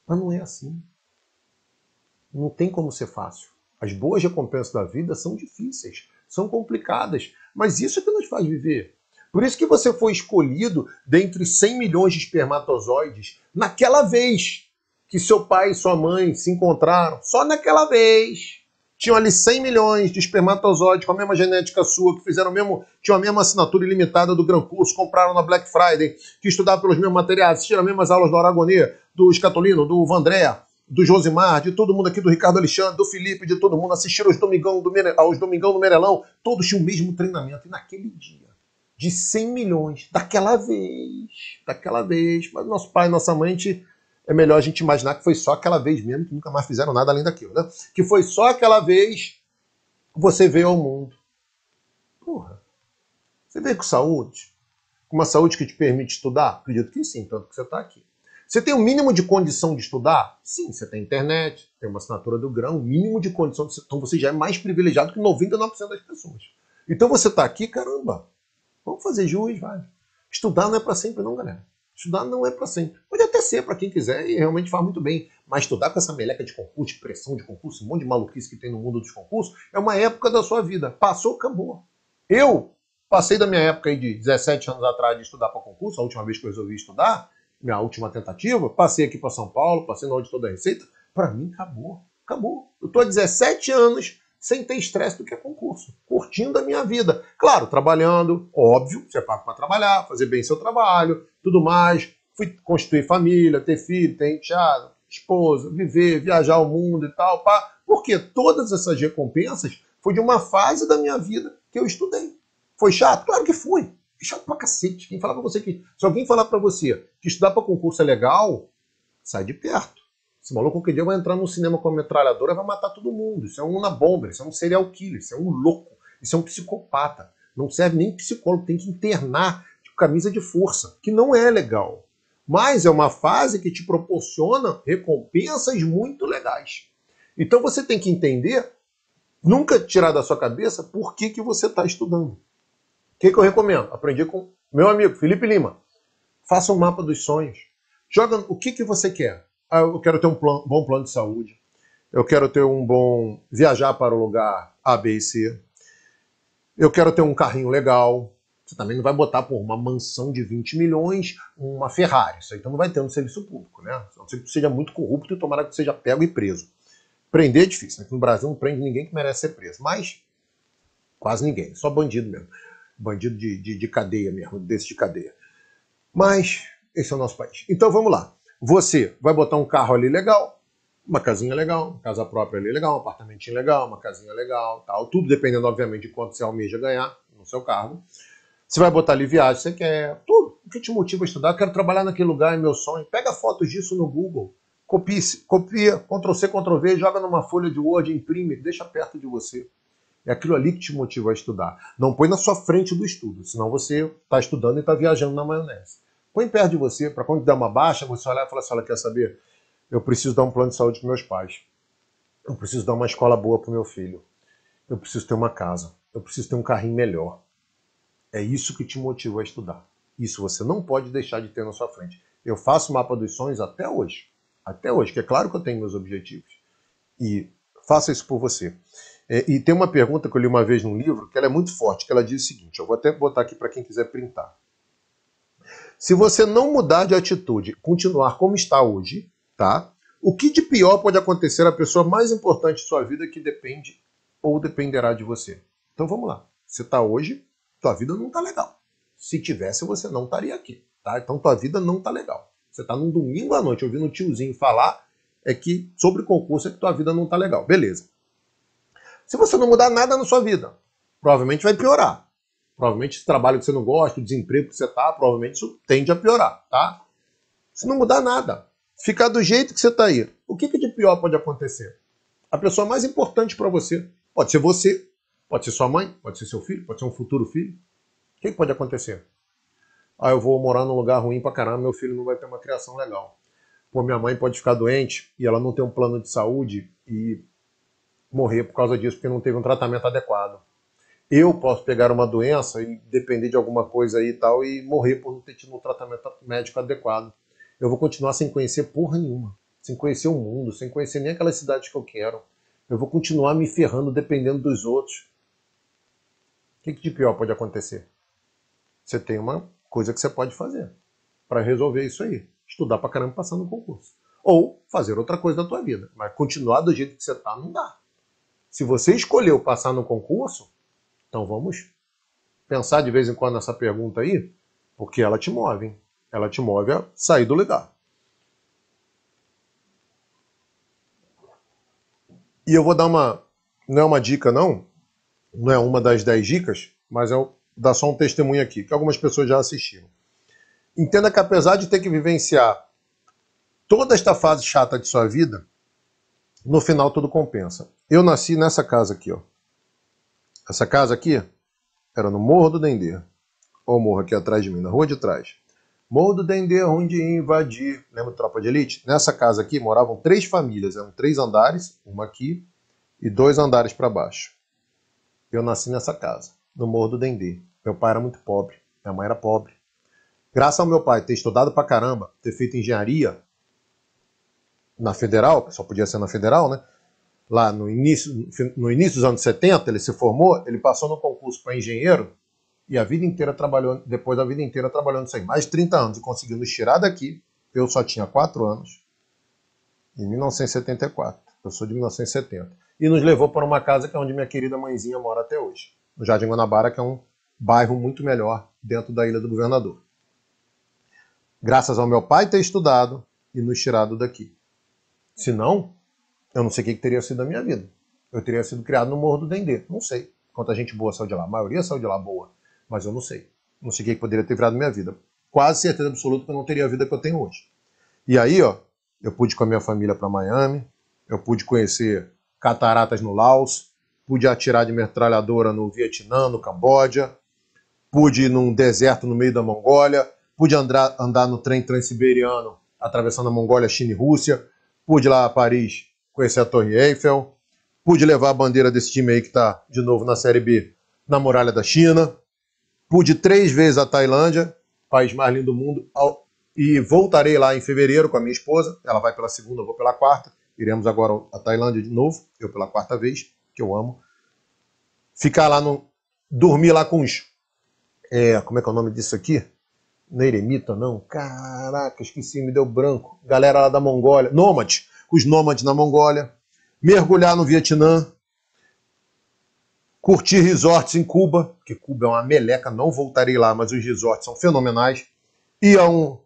Mas não é assim. Não tem como ser fácil. As boas recompensas da vida são difíceis são complicadas, mas isso é que nos faz viver. Por isso que você foi escolhido dentre 100 milhões de espermatozoides naquela vez que seu pai e sua mãe se encontraram, só naquela vez. Tinham ali 100 milhões de espermatozoides com a mesma genética sua, que fizeram mesmo, tinham a mesma assinatura ilimitada do Gran Curso, compraram na Black Friday, que estudaram pelos mesmos materiais, assistiram as mesmas aulas do Aragonê, do Escatolino, do Vandré, do Josimar, de todo mundo aqui, do Ricardo Alexandre, do Felipe, de todo mundo, assistiram aos Domingão do, Mere... aos Domingão do Merelão, todos tinham o mesmo treinamento. E naquele dia, de 100 milhões, daquela vez, daquela vez, mas nosso pai, nossa mãe, gente, é melhor a gente imaginar que foi só aquela vez mesmo, que nunca mais fizeram nada além daquilo, né? Que foi só aquela vez que você veio ao mundo. Porra, você veio com saúde? Com uma saúde que te permite estudar? Acredito que sim, tanto que você está aqui. Você tem o um mínimo de condição de estudar? Sim, você tem internet, tem uma assinatura do grão, o mínimo de condição. De... Então você já é mais privilegiado que 99% das pessoas. Então você está aqui, caramba, vamos fazer juiz, vai. Estudar não é para sempre, não, galera. Estudar não é para sempre. Pode até ser para quem quiser e realmente faz muito bem. Mas estudar com essa meleca de concurso, de pressão de concurso, um monte de maluquice que tem no mundo dos concursos, é uma época da sua vida. Passou, acabou. Eu passei da minha época aí de 17 anos atrás de estudar para concurso, a última vez que eu resolvi estudar, minha última tentativa, passei aqui para São Paulo, passei na toda a Receita, para mim acabou. Acabou. Eu estou há 17 anos sem ter estresse do que é concurso, curtindo a minha vida. Claro, trabalhando, óbvio, você é pago para trabalhar, fazer bem seu trabalho, tudo mais. Fui construir família, ter filho, ter enteado, esposa, viver, viajar o mundo e tal. Pá. Porque todas essas recompensas foi de uma fase da minha vida que eu estudei. Foi chato? Claro que foi. É chato pra cacete. Quem falar pra você que. Se alguém falar pra você que estudar pra concurso é legal, sai de perto. Esse maluco qualquer dia vai entrar num cinema com a metralhadora e vai matar todo mundo. Isso é um na bomba, isso é um serial killer, isso é um louco, isso é um psicopata. Não serve nem psicólogo, tem que internar de tipo, camisa de força, que não é legal. Mas é uma fase que te proporciona recompensas muito legais. Então você tem que entender, nunca tirar da sua cabeça por que, que você está estudando que, que eu recomendo? Aprendi com meu amigo Felipe Lima. Faça um mapa dos sonhos. Joga o que, que você quer. Ah, eu quero ter um plan, bom plano de saúde. Eu quero ter um bom. viajar para o lugar A, B e C. Eu quero ter um carrinho legal. Você também não vai botar por uma mansão de 20 milhões, uma Ferrari. Isso aí então não vai ter no serviço público, né? A não ser que seja muito corrupto e tomara que seja pego e preso. Prender é difícil, né? Aqui no Brasil não prende ninguém que merece ser preso, mas quase ninguém, só bandido mesmo bandido de, de, de cadeia mesmo, desse de cadeia. Mas esse é o nosso país. Então vamos lá. Você vai botar um carro ali legal, uma casinha legal, uma casa própria ali legal, um apartamentinho legal, uma casinha legal, tal. Tudo dependendo, obviamente, de quanto você almeja ganhar no seu cargo. Você vai botar ali viagem, você quer tudo. O que te motiva a estudar? Eu quero trabalhar naquele lugar, é meu sonho. Pega fotos disso no Google, copie, copia, Ctrl-C, Ctrl-V, joga numa folha de Word, imprime, deixa perto de você. É aquilo ali que te motiva a estudar. Não põe na sua frente do estudo, senão você está estudando e está viajando na maionese. Põe perto de você, para quando der uma baixa, você olhar e falar assim: olha, quer saber? Eu preciso dar um plano de saúde para meus pais. Eu preciso dar uma escola boa para o meu filho. Eu preciso ter uma casa. Eu preciso ter um carrinho melhor. É isso que te motiva a estudar. Isso você não pode deixar de ter na sua frente. Eu faço mapa dos sonhos até hoje. Até hoje, que é claro que eu tenho meus objetivos. E faça isso por você. É, e tem uma pergunta que eu li uma vez num livro que ela é muito forte, que ela diz o seguinte: eu vou até botar aqui para quem quiser printar. Se você não mudar de atitude, continuar como está hoje, tá? O que de pior pode acontecer à pessoa mais importante de sua vida que depende ou dependerá de você? Então vamos lá. Você está hoje, tua vida não está legal. Se tivesse, você não estaria aqui, tá? Então tua vida não está legal. Você está num domingo à noite ouvindo o tiozinho falar é que sobre concurso é que tua vida não está legal. Beleza. Se você não mudar nada na sua vida, provavelmente vai piorar. Provavelmente esse trabalho que você não gosta, o desemprego que você está, provavelmente isso tende a piorar, tá? Se não mudar nada, ficar do jeito que você está aí, o que, que de pior pode acontecer? A pessoa mais importante para você pode ser você, pode ser sua mãe, pode ser seu filho, pode ser um futuro filho. O que, que pode acontecer? Ah, eu vou morar num lugar ruim pra caramba, meu filho não vai ter uma criação legal. Pô, minha mãe pode ficar doente e ela não tem um plano de saúde e morrer por causa disso, porque não teve um tratamento adequado. Eu posso pegar uma doença e depender de alguma coisa aí e tal e morrer por não ter tido um tratamento médico adequado. Eu vou continuar sem conhecer porra nenhuma, sem conhecer o mundo, sem conhecer nem aquela cidade que eu quero. Eu vou continuar me ferrando dependendo dos outros. O que, que de pior pode acontecer? Você tem uma coisa que você pode fazer para resolver isso aí. Estudar pra caramba passando no concurso. Ou fazer outra coisa da tua vida. Mas continuar do jeito que você tá não dá. Se você escolheu passar no concurso, então vamos pensar de vez em quando nessa pergunta aí, porque ela te move, hein? ela te move a sair do lugar. E eu vou dar uma, não é uma dica não, não é uma das 10 dicas, mas eu dar só um testemunho aqui, que algumas pessoas já assistiram. Entenda que apesar de ter que vivenciar toda esta fase chata de sua vida, no final tudo compensa. Eu nasci nessa casa aqui, ó. Essa casa aqui era no Morro do Dendê. Ó o morro aqui atrás de mim, na rua de trás. Morro do Dendê, onde invadi, invadir. Lembra Tropa de Elite? Nessa casa aqui moravam três famílias. Eram três andares, uma aqui e dois andares para baixo. Eu nasci nessa casa, no Morro do Dendê. Meu pai era muito pobre, minha mãe era pobre. Graças ao meu pai ter estudado pra caramba, ter feito engenharia, na Federal, só podia ser na Federal, né? Lá no início, no início dos anos 70, ele se formou, ele passou no concurso para engenheiro e a vida inteira trabalhou, depois a vida inteira trabalhando sem mais de 30 anos e conseguiu nos tirar daqui. Eu só tinha 4 anos, em 1974. Eu sou de 1970. E nos levou para uma casa que é onde minha querida mãezinha mora até hoje, no Jardim Guanabara, que é um bairro muito melhor dentro da Ilha do Governador. Graças ao meu pai ter estudado e nos tirado daqui. Se não, eu não sei o que, que teria sido da minha vida. Eu teria sido criado no Morro do Dendê. Não sei. Quanta gente boa saiu de lá. A maioria saiu de lá boa. Mas eu não sei. Não sei o que, que poderia ter virado minha vida. Quase certeza absoluta que eu não teria a vida que eu tenho hoje. E aí, ó, eu pude ir com a minha família para Miami. Eu pude conhecer cataratas no Laos. Pude atirar de metralhadora no Vietnã, no Camboja. Pude ir num deserto no meio da Mongólia. Pude andar, andar no trem transiberiano atravessando a Mongólia, China e Rússia Pude lá a Paris conhecer a Torre Eiffel. Pude levar a bandeira desse time aí que está de novo na Série B na Muralha da China. Pude três vezes a Tailândia, país mais lindo do mundo, e voltarei lá em fevereiro com a minha esposa. Ela vai pela segunda, eu vou pela quarta. Iremos agora à Tailândia de novo, eu pela quarta vez, que eu amo. Ficar lá no. dormir lá com os. É, como é que é o nome disso aqui? Não é eremita, não? Caraca, esqueci, me deu branco. Galera lá da Mongólia, nômades, os nômades na Mongólia. Mergulhar no Vietnã. Curtir resorts em Cuba, que Cuba é uma meleca, não voltarei lá, mas os resorts são fenomenais. E a um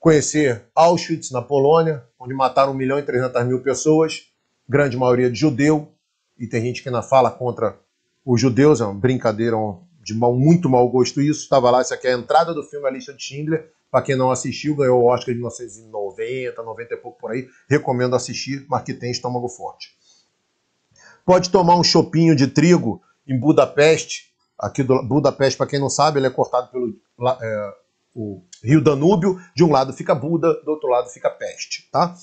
conhecer Auschwitz, na Polônia, onde mataram 1 milhão e 300 mil pessoas, grande maioria de judeu, e tem gente que ainda fala contra os judeus, é uma brincadeira, é de mal, muito mau gosto isso, estava lá, isso aqui é a entrada do filme A Lista de Schindler, para quem não assistiu, ganhou o Oscar de 1990, 90 e pouco por aí, recomendo assistir, mas que tem estômago forte. Pode tomar um chopinho de trigo em Budapeste, aqui do Budapeste, para quem não sabe, ele é cortado pelo é, o Rio Danúbio, de um lado fica Buda, do outro lado fica Peste, tá?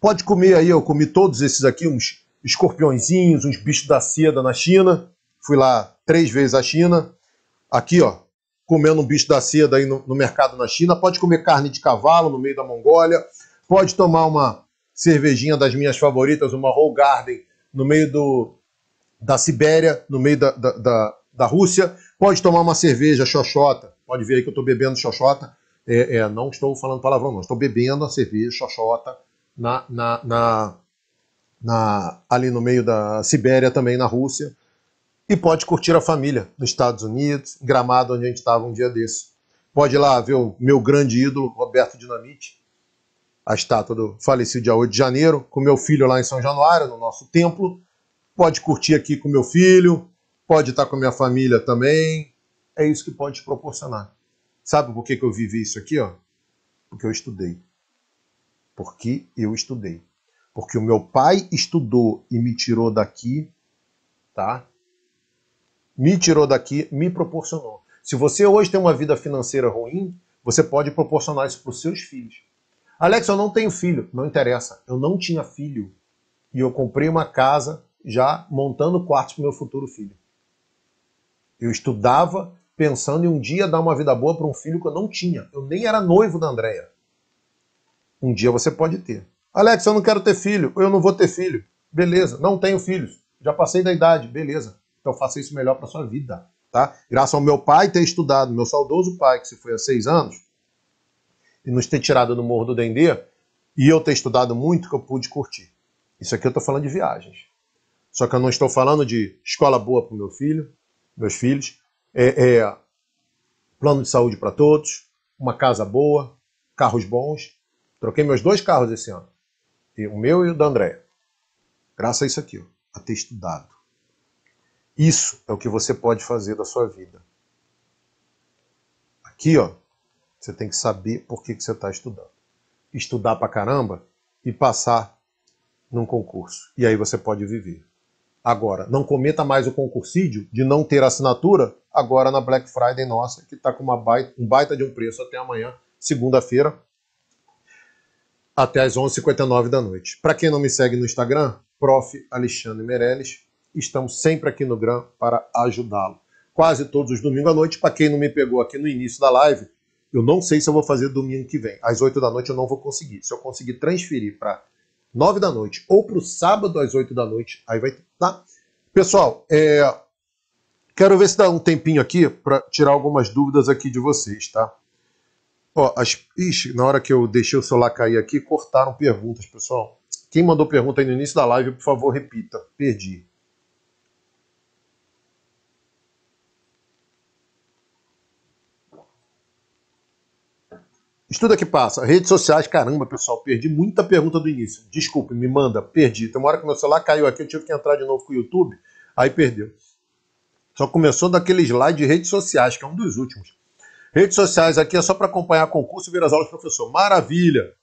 Pode comer aí, eu comi todos esses aqui, uns escorpiõezinhos, uns bichos da seda na China, fui lá três vezes a China. Aqui, ó, comendo um bicho da seda aí no, no, mercado na China, pode comer carne de cavalo no meio da Mongólia, pode tomar uma cervejinha das minhas favoritas, uma Roll Garden, no meio do, da Sibéria, no meio da, da, da, da Rússia, pode tomar uma cerveja xoxota, pode ver aí que eu estou bebendo xoxota, é, é, não estou falando palavrão, não, estou bebendo a cerveja xoxota na, na, na, na, ali no meio da Sibéria também, na Rússia, e pode curtir a família nos Estados Unidos, Gramado, onde a gente estava um dia desse. Pode ir lá ver o meu grande ídolo, Roberto Dinamite, a estátua do falecido dia 8 de janeiro, com meu filho lá em São Januário, no nosso templo. Pode curtir aqui com meu filho, pode estar com a minha família também. É isso que pode te proporcionar. Sabe por que, que eu vivi isso aqui? Ó? Porque eu estudei. Porque eu estudei. Porque o meu pai estudou e me tirou daqui, tá? me tirou daqui, me proporcionou. Se você hoje tem uma vida financeira ruim, você pode proporcionar isso para os seus filhos. Alex, eu não tenho filho. Não interessa. Eu não tinha filho. E eu comprei uma casa já montando quartos para meu futuro filho. Eu estudava pensando em um dia dar uma vida boa para um filho que eu não tinha. Eu nem era noivo da Andrea. Um dia você pode ter. Alex, eu não quero ter filho. Eu não vou ter filho. Beleza, não tenho filhos. Já passei da idade. Beleza. Então faça isso melhor para sua vida, tá? Graças ao meu pai ter estudado, meu saudoso pai que se foi há seis anos e nos ter tirado do morro do Dendê e eu ter estudado muito que eu pude curtir. Isso aqui eu estou falando de viagens. Só que eu não estou falando de escola boa para meu filho, meus filhos, é, é plano de saúde para todos, uma casa boa, carros bons. Troquei meus dois carros esse ano, e o meu e o da Andréia. Graças a isso aqui, ó, a ter estudado. Isso é o que você pode fazer da sua vida. Aqui, ó, você tem que saber por que, que você está estudando. Estudar pra caramba e passar num concurso. E aí você pode viver. Agora, não cometa mais o concursídio de não ter assinatura agora na Black Friday nossa, que está com uma baita, um baita de um preço até amanhã, segunda-feira, até as 11h59 da noite. Para quem não me segue no Instagram, Prof. Alexandre Meirelles, estamos sempre aqui no GRAM para ajudá-lo. Quase todos os domingos à noite, para quem não me pegou aqui no início da live, eu não sei se eu vou fazer domingo que vem. Às 8 da noite eu não vou conseguir. Se eu conseguir transferir para 9 da noite ou para o sábado às 8 da noite, aí vai tá? Pessoal, é... quero ver se dá um tempinho aqui para tirar algumas dúvidas aqui de vocês, tá? Ó, as... Ixi, na hora que eu deixei o celular cair aqui, cortaram perguntas, pessoal. Quem mandou pergunta aí no início da live, por favor, repita. Perdi. Estuda que passa. Redes sociais, caramba, pessoal, perdi muita pergunta do início. Desculpe, me manda, perdi. Tem uma hora que meu celular caiu aqui, eu tive que entrar de novo com o YouTube, aí perdeu. Só começou daquele slide de redes sociais, que é um dos últimos. Redes sociais aqui é só para acompanhar concurso e ver as aulas, do professor. Maravilha!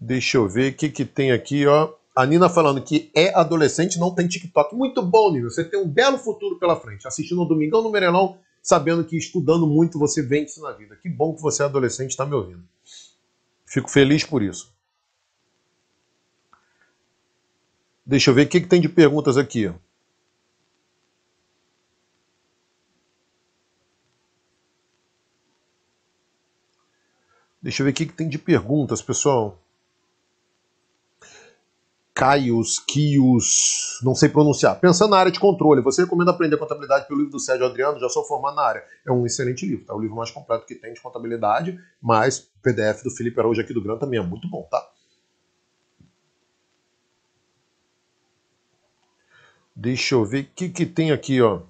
Deixa eu ver o que, que tem aqui, ó. A Nina falando que é adolescente, não tem TikTok. Muito bom, Nina. Você tem um belo futuro pela frente. Assistindo no Domingão no Merelão sabendo que estudando muito você vence na vida. Que bom que você é adolescente está me ouvindo. Fico feliz por isso. Deixa eu ver o que, que tem de perguntas aqui. Deixa eu ver o que, que tem de perguntas, pessoal. Caius, Kios, não sei pronunciar. Pensando na área de controle, você recomenda aprender contabilidade pelo livro do Sérgio Adriano, já sou formado na área. É um excelente livro, tá? O livro mais completo que tem de contabilidade, mas o PDF do Felipe Araújo aqui do Gran também é muito bom, tá? Deixa eu ver o que, que tem aqui, ó.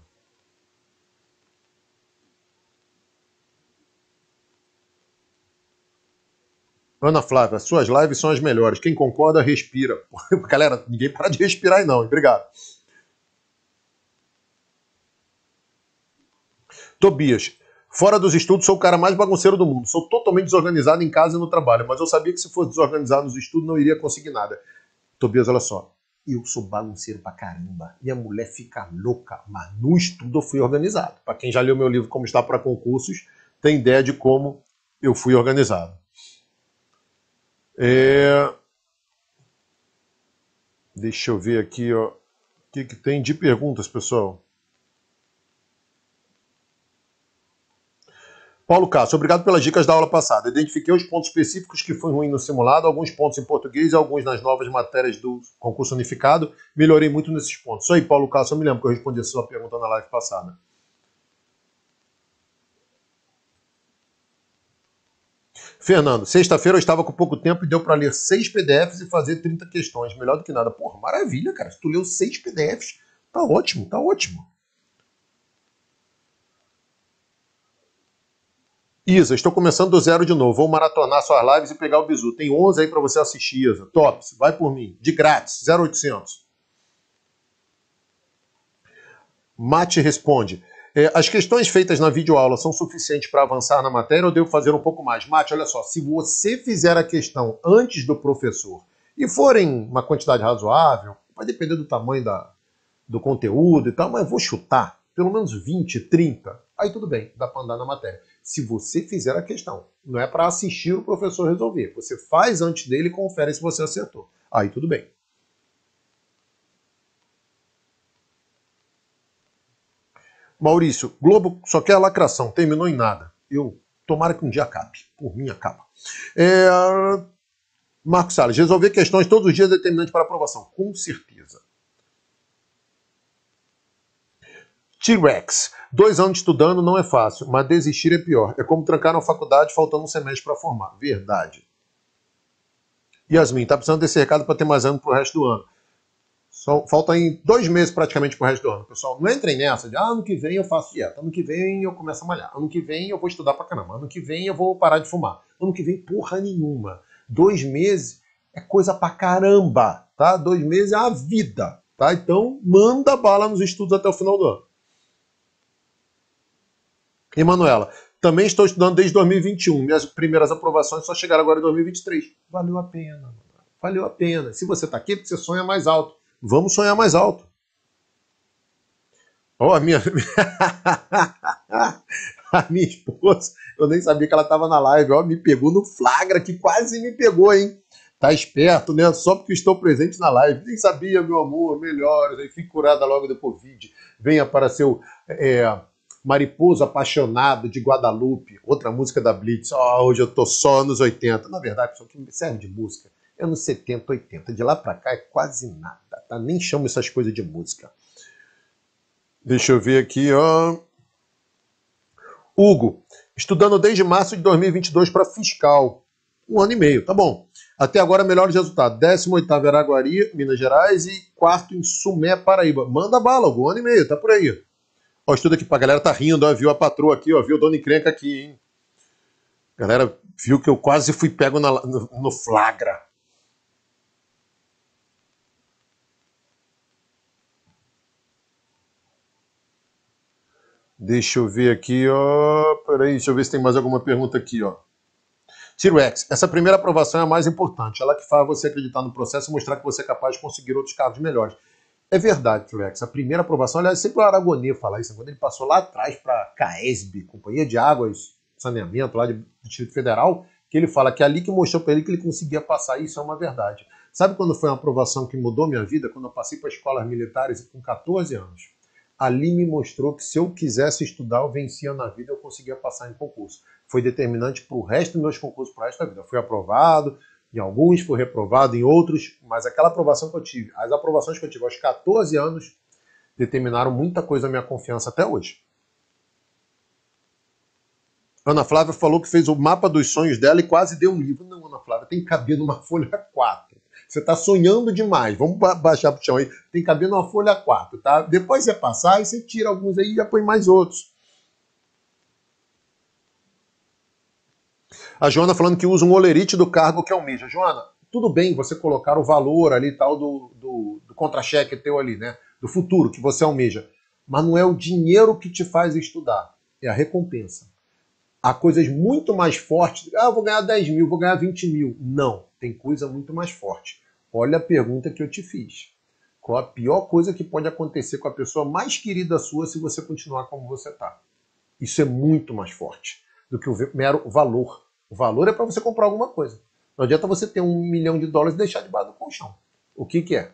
Ana Flávia, suas lives são as melhores. Quem concorda, respira. Galera, ninguém para de respirar aí não. Obrigado. Tobias, fora dos estudos, sou o cara mais bagunceiro do mundo. Sou totalmente desorganizado em casa e no trabalho, mas eu sabia que se fosse desorganizado nos estudos, não iria conseguir nada. Tobias, olha só. Eu sou bagunceiro pra caramba. E a mulher fica louca, mas no estudo eu fui organizado. Para quem já leu meu livro Como Está para Concursos, tem ideia de como eu fui organizado. É... Deixa eu ver aqui ó, o que, que tem de perguntas, pessoal. Paulo Castro, obrigado pelas dicas da aula passada. Identifiquei os pontos específicos que foi ruim no simulado, alguns pontos em português e alguns nas novas matérias do concurso unificado. Melhorei muito nesses pontos. Isso aí, Paulo Castro, eu me lembro que eu respondi a sua pergunta na live passada. Fernando, sexta-feira eu estava com pouco tempo e deu para ler seis PDFs e fazer 30 questões. Melhor do que nada. Porra, maravilha, cara. Se tu leu seis PDFs, tá ótimo, tá ótimo. Isa, estou começando do zero de novo. Vou maratonar suas lives e pegar o bizu. Tem 11 aí para você assistir, Isa. Top, vai por mim. De grátis, 0800. Mate responde. É, as questões feitas na videoaula são suficientes para avançar na matéria ou devo fazer um pouco mais? Mate, olha só, se você fizer a questão antes do professor e forem uma quantidade razoável, vai depender do tamanho da, do conteúdo e tal, mas vou chutar pelo menos 20, 30. Aí tudo bem, dá para andar na matéria. Se você fizer a questão, não é para assistir o professor resolver. Você faz antes dele e confere se você acertou. Aí tudo bem. Maurício, Globo só quer lacração, terminou em nada. Eu tomara que um dia acabe, por minha capa. É, Marcos Salles, resolver questões todos os dias é determinante para aprovação, com certeza. T-Rex, dois anos estudando não é fácil, mas desistir é pior. É como trancar uma faculdade faltando um semestre para formar. Verdade. Yasmin, tá precisando desse recado para ter mais ano pro resto do ano falta em dois meses praticamente para o resto do ano. Pessoal, não entrem nessa de ah, ano que vem eu faço dieta, ano que vem eu começo a malhar, ano que vem eu vou estudar para caramba, ano que vem eu vou parar de fumar, ano que vem porra nenhuma. Dois meses é coisa pra caramba, tá? Dois meses é a vida, tá? Então manda bala nos estudos até o final do ano. E Manuela, também estou estudando desde 2021. Minhas primeiras aprovações só chegaram agora em 2023. Valeu a pena, valeu a pena. Se você está aqui, porque você sonha mais alto. Vamos sonhar mais alto. Ó, oh, a minha. a minha esposa, eu nem sabia que ela estava na live, ó, me pegou no flagra, que quase me pegou, hein? Tá esperto, né? Só porque estou presente na live. Nem sabia, meu amor, melhores, aí fique curada logo do Covid. Venha para seu é, Mariposa Apaixonado de Guadalupe, outra música da Blitz. Ó, oh, hoje eu tô só nos 80. Na verdade, pessoal, que serve de música anos 70, 80. De lá pra cá é quase nada, tá? Nem chamo essas coisas de música. Deixa eu ver aqui, ó. Hugo, estudando desde março de 2022 para fiscal. Um ano e meio, tá bom. Até agora, melhores resultados. 18º Araguari, Minas Gerais e quarto em Sumé, Paraíba. Manda bala, Hugo, um ano e meio, tá por aí. Ó, estuda aqui pra galera, tá rindo, ó, viu a patroa aqui, ó, viu o Dona Encrenca aqui, hein. Galera, viu que eu quase fui pego na, no, no, flagra. Deixa eu ver aqui, ó. Peraí, deixa eu ver se tem mais alguma pergunta aqui, ó. Tiro X, essa primeira aprovação é a mais importante. Ela que faz você acreditar no processo e mostrar que você é capaz de conseguir outros cargos melhores. É verdade, Tiro X. A primeira aprovação, aliás, sempre o Aragonê fala isso. Né? Quando ele passou lá atrás para a CAESB, Companhia de Águas, Saneamento, lá do Distrito Federal, que ele fala que é ali que mostrou para ele que ele conseguia passar. Isso é uma verdade. Sabe quando foi uma aprovação que mudou minha vida? Quando eu passei para escolas militares com 14 anos ali me mostrou que se eu quisesse estudar, eu vencia na vida, eu conseguia passar em concurso. Foi determinante para o resto dos meus concursos, para o resto da vida. Eu fui aprovado, em alguns fui reprovado, em outros, mas aquela aprovação que eu tive, as aprovações que eu tive aos 14 anos, determinaram muita coisa a minha confiança até hoje. Ana Flávia falou que fez o mapa dos sonhos dela e quase deu um livro. Não, Ana Flávia, tem que caber numa folha 4. Você está sonhando demais. Vamos baixar para o chão aí. Tem que abrir uma folha 4, tá? Depois você passar, aí você tira alguns aí e já põe mais outros. A Joana tá falando que usa um olerite do cargo que almeja. É Joana, tudo bem você colocar o valor ali tal do, do, do contra-cheque teu ali, né? Do futuro que você almeja. Mas não é o dinheiro que te faz estudar, é a recompensa. Há coisas muito mais fortes. Ah, eu vou ganhar 10 mil, vou ganhar 20 mil. Não, tem coisa muito mais forte. Olha a pergunta que eu te fiz. Qual a pior coisa que pode acontecer com a pessoa mais querida sua se você continuar como você está? Isso é muito mais forte do que o mero valor. O valor é para você comprar alguma coisa. Não adianta você ter um milhão de dólares e deixar debaixo do colchão. O que, que é?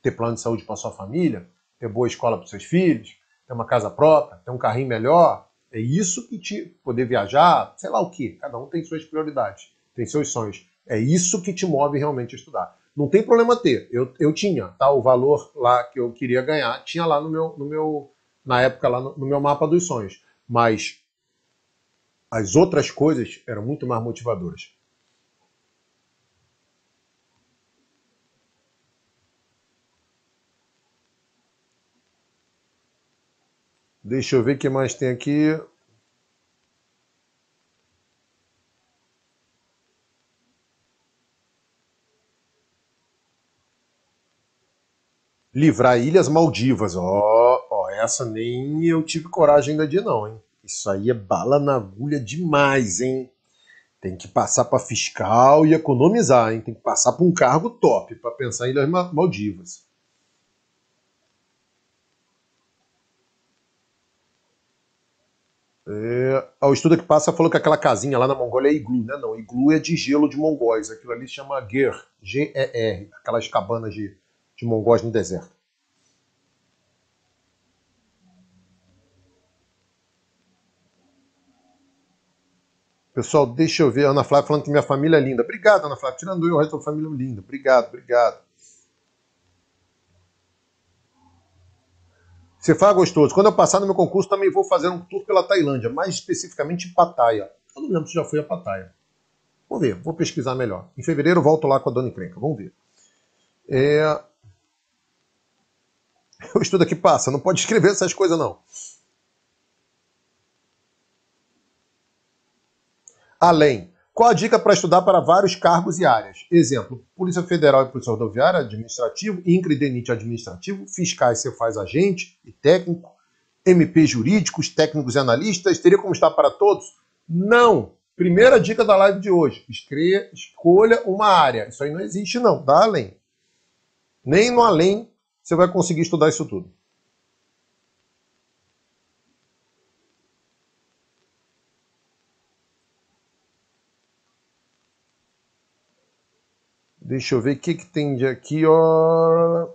Ter plano de saúde para sua família, ter boa escola para seus filhos, ter uma casa própria, ter um carrinho melhor. É isso que te poder viajar, sei lá o que. Cada um tem suas prioridades, tem seus sonhos. É isso que te move realmente a estudar. Não tem problema ter. Eu, eu tinha, tá? O valor lá que eu queria ganhar, tinha lá no meu, no meu na época, lá no, no meu mapa dos sonhos. Mas as outras coisas eram muito mais motivadoras. Deixa eu ver o que mais tem aqui. livrar Ilhas Maldivas. Ó, oh, oh, essa nem eu tive coragem ainda de não, hein? Isso aí é bala na agulha demais, hein? Tem que passar para fiscal e economizar, hein? Tem que passar para um cargo top para pensar em Ilhas Maldivas. É, o estudo que passa falou que aquela casinha lá na Mongólia é iglu, né? Não, iglu é de gelo de mongóis. Aquilo ali chama GER, G-E-R, aquelas cabanas de de mongóis no deserto. Pessoal, deixa eu ver. Ana Flávia falando que minha família é linda. Obrigado, Ana Flávia. Tirando eu, o resto da família é linda. Obrigado, obrigado. Você fala gostoso. Quando eu passar no meu concurso, também vou fazer um tour pela Tailândia, mais especificamente em Pattaya. Eu não lembro se já fui a Pattaya. Vou ver, vou pesquisar melhor. Em fevereiro volto lá com a Dona Encrenca, vamos ver. É... Eu estudo aqui passa, não pode escrever essas coisas não. Além, qual a dica para estudar para vários cargos e áreas? Exemplo, Polícia Federal e Polícia Rodoviária, Administrativo, INCRE DENIT Administrativo, Fiscais você faz agente e técnico, MP jurídicos, técnicos e analistas, teria como estar para todos? Não! Primeira dica da live de hoje, escolha uma área. Isso aí não existe não, dá além. Nem no além você vai conseguir estudar isso tudo. Deixa eu ver o que, que tem de aqui. Ó...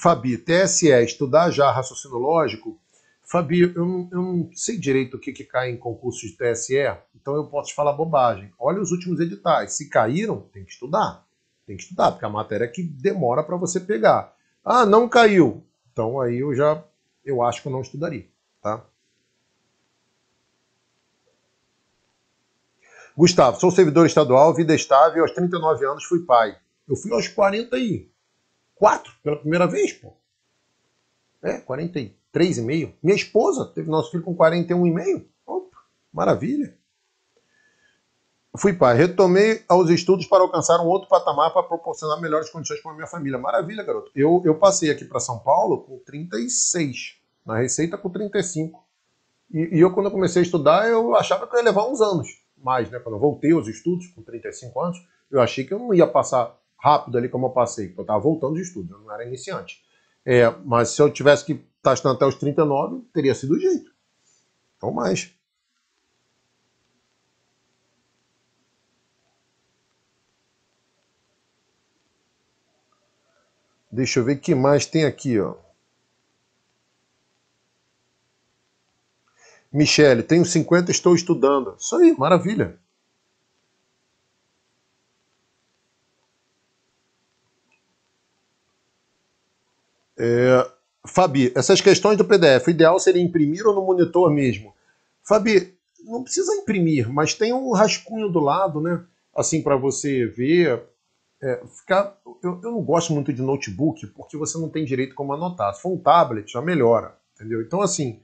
Fabi, TSE, estudar já raciocínio lógico. Fabi, eu não, eu não sei direito o que, que cai em concurso de TSE, então eu posso te falar bobagem. Olha os últimos editais. Se caíram, tem que estudar. Tem que estudar, porque é a matéria é que demora para você pegar. Ah, não caiu. Então aí eu já eu acho que eu não estudaria, tá? Gustavo, sou servidor estadual, vida estável, aos 39 anos fui pai. Eu fui aos 44 pela primeira vez, pô. É, 43 e meio. Minha esposa teve nosso filho com 41 e meio. Opa, maravilha. Fui pai, retomei aos estudos para alcançar um outro patamar para proporcionar melhores condições para minha família. Maravilha, garoto. Eu, eu passei aqui para São Paulo com 36, na Receita com 35. E, e, eu, quando eu comecei a estudar, eu achava que eu ia levar uns anos mais, né? Quando eu voltei aos estudos com 35 anos, eu achei que eu não ia passar rápido ali como eu passei, porque eu estava voltando de estudos, eu não era iniciante. É, mas se eu tivesse que estar estudando até os 39, teria sido o jeito. Então, mais. Deixa eu ver o que mais tem aqui, ó. Michele, tenho 50, estou estudando. Isso aí, maravilha. É, Fabi, essas questões do PDF, o ideal seria imprimir ou no monitor mesmo? Fabi, não precisa imprimir, mas tem um rascunho do lado, né? Assim, para você ver, é, ficar. Eu, eu, não gosto muito de notebook porque você não tem direito como anotar. Se for um tablet, já melhora, entendeu? Então, assim,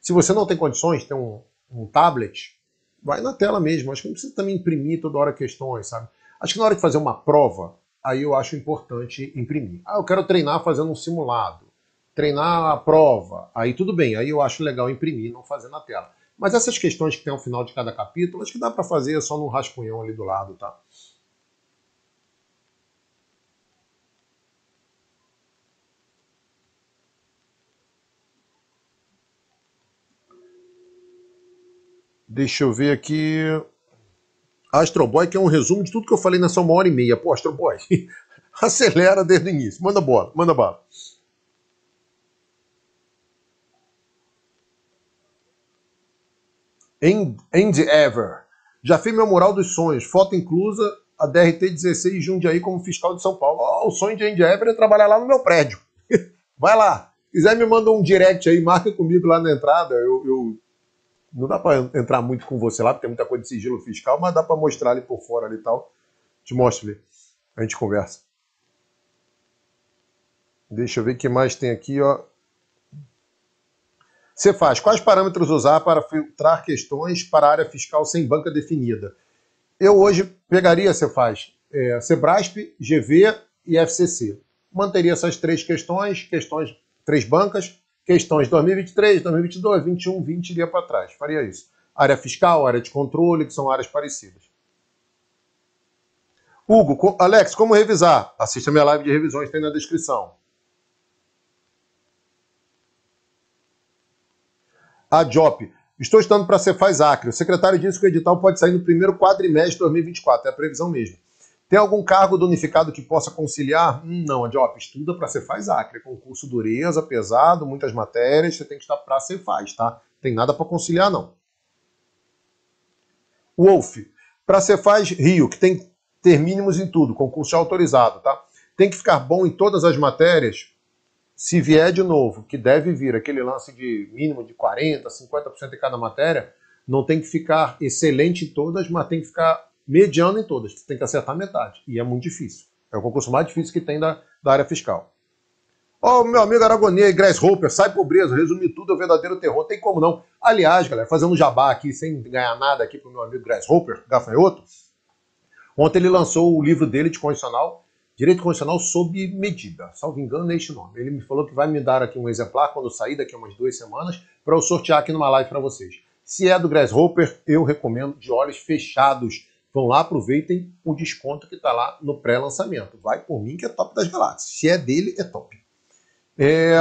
se você não tem condições de ter um, um tablet, vai na tela mesmo. Acho que não precisa também imprimir toda hora questões, sabe? Acho que na hora de fazer uma prova, aí eu acho importante imprimir. Ah, eu quero treinar fazendo um simulado, treinar a prova, aí tudo bem, aí eu acho legal imprimir, não fazer na tela. Mas essas questões que tem ao final de cada capítulo, acho que dá para fazer só num rascunhão ali do lado, tá? Deixa eu ver aqui. Astro Boy, que é um resumo de tudo que eu falei nessa uma hora e meia. Pô, Astro Boy, acelera desde o início. Manda bola, manda bola End, end Ever. Já fiz meu mural dos sonhos, foto inclusa, a DRT 16 Jundiaí como fiscal de São Paulo. Oh, o sonho de End Ever é trabalhar lá no meu prédio. Vai lá. Se quiser, me manda um direct aí, marca comigo lá na entrada. Eu, eu não dá para entrar muito com você lá, porque tem é muita coisa de sigilo fiscal, mas dá para mostrar ali por fora ali e tal. Te mostro ali. A gente conversa. Deixa eu ver o que mais tem aqui, ó. Você faz quais parâmetros usar para filtrar questões para a área fiscal sem banca definida? Eu hoje pegaria, você faz, é, Sebrasp, GV e FCC. Manteria essas três questões, questões três bancas, questões 2023, 2022, 21, 20 iria para trás. Faria isso. Área fiscal, área de controle, que são áreas parecidas. Hugo, Alex, como revisar? Assista minha live de revisões, tem na descrição. A Jop. Estou estudando para Cefaz Acre. O secretário disse que o edital pode sair no primeiro quadrimestre de 2024. É a previsão mesmo. Tem algum cargo do unificado que possa conciliar? Hum, não, Adiop, estuda para faz Acre. É concurso dureza, pesado, muitas matérias, você tem que estar para faz, tá? Tem nada para conciliar, não. Wolf, para faz Rio, que tem que ter mínimos em tudo, concurso já autorizado, tá? Tem que ficar bom em todas as matérias? Se vier de novo, que deve vir aquele lance de mínimo de 40%, 50% em cada matéria, não tem que ficar excelente em todas, mas tem que ficar mediano em todas. Você tem que acertar metade. E é muito difícil. É o concurso mais difícil que tem da, da área fiscal. Ó, oh, meu amigo Aragonês, Grasshopper, sai pobreza, resume tudo é o verdadeiro terror. Tem como não. Aliás, galera, fazendo um jabá aqui, sem ganhar nada aqui pro meu amigo Grasshopper, gafanhoto. Ontem ele lançou o livro dele de condicional, Direito Condicional sob Medida, salvo engano, neste é este nome. Ele me falou que vai me dar aqui um exemplar quando sair daqui a umas duas semanas para eu sortear aqui numa live para vocês. Se é do Grasshopper, eu recomendo de olhos fechados Vão então lá, aproveitem o desconto que está lá no pré-lançamento. Vai por mim que é top das galáxias. Se é dele, é top. É...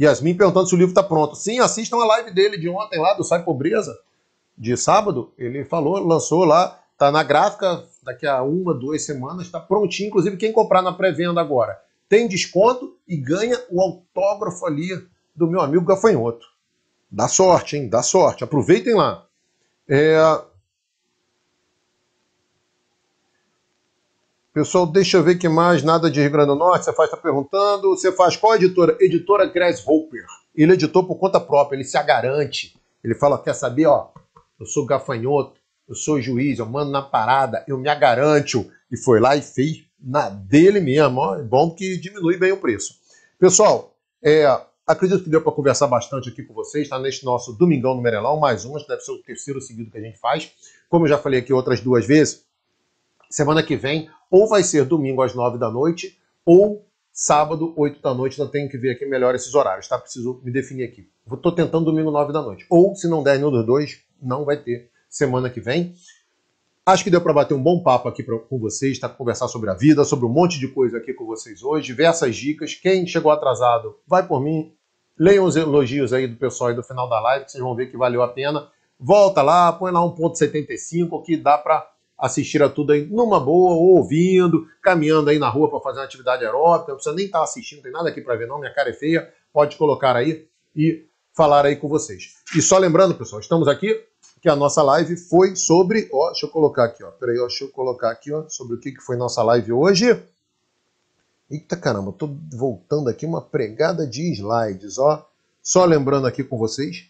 Yasmin perguntando se o livro está pronto. Sim, assistam a live dele de ontem lá do Sai Pobreza, de sábado. Ele falou, lançou lá, está na gráfica, daqui a uma, duas semanas, está prontinho. Inclusive, quem comprar na pré-venda agora tem desconto e ganha o autógrafo ali do meu amigo Gafanhoto. Dá sorte, hein? Dá sorte. Aproveitem lá. É... Pessoal, deixa eu ver que mais nada de Rio Grande do Norte. Você faz, está perguntando. Você faz qual editora? Editora Grass Hopper. Ele editou por conta própria, ele se agarante. Ele fala: quer saber, ó, eu sou gafanhoto, eu sou juiz, eu mando na parada, eu me agaranto. E foi lá e fez na dele mesmo, ó. É bom que diminui bem o preço. Pessoal, é, acredito que deu para conversar bastante aqui com vocês, está neste nosso Domingão no Merelão, mais um, deve ser o terceiro seguido que a gente faz. Como eu já falei aqui outras duas vezes, Semana que vem, ou vai ser domingo às 9 da noite, ou sábado, 8 da noite. Então tenho que ver aqui melhor esses horários, tá? Preciso me definir aqui. Estou tentando domingo, 9 da noite. Ou, se não der nenhum dos dois, não vai ter semana que vem. Acho que deu para bater um bom papo aqui pra, com vocês, tá? Conversar sobre a vida, sobre um monte de coisa aqui com vocês hoje, diversas dicas. Quem chegou atrasado, vai por mim. Leiam os elogios aí do pessoal aí do final da live, que vocês vão ver que valeu a pena. Volta lá, põe lá 1.75 que dá para assistir a tudo aí numa boa, ou ouvindo, caminhando aí na rua para fazer uma atividade aeróbica, não precisa nem estar tá assistindo, tem nada aqui para ver não, minha cara é feia, pode colocar aí e falar aí com vocês. E só lembrando, pessoal, estamos aqui que a nossa live foi sobre, ó, deixa eu colocar aqui, ó, peraí, ó, deixa eu colocar aqui, ó, sobre o que, que foi nossa live hoje. Eita caramba, tô voltando aqui uma pregada de slides, ó. Só lembrando aqui com vocês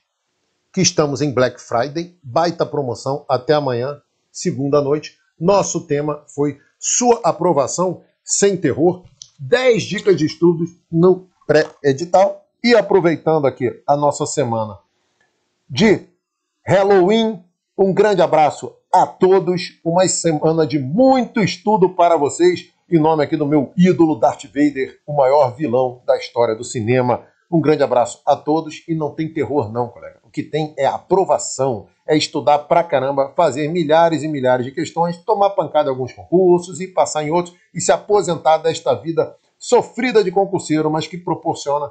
que estamos em Black Friday, baita promoção até amanhã, segunda noite. Nosso tema foi Sua aprovação sem terror. 10 dicas de estudos no pré-edital. E aproveitando aqui a nossa semana de Halloween, um grande abraço a todos. Uma semana de muito estudo para vocês. Em nome aqui do meu ídolo Darth Vader, o maior vilão da história do cinema. Um grande abraço a todos e não tem terror, não, colega. O que tem é aprovação, é estudar pra caramba, fazer milhares e milhares de questões, tomar pancada em alguns concursos e passar em outros e se aposentar desta vida sofrida de concurseiro, mas que proporciona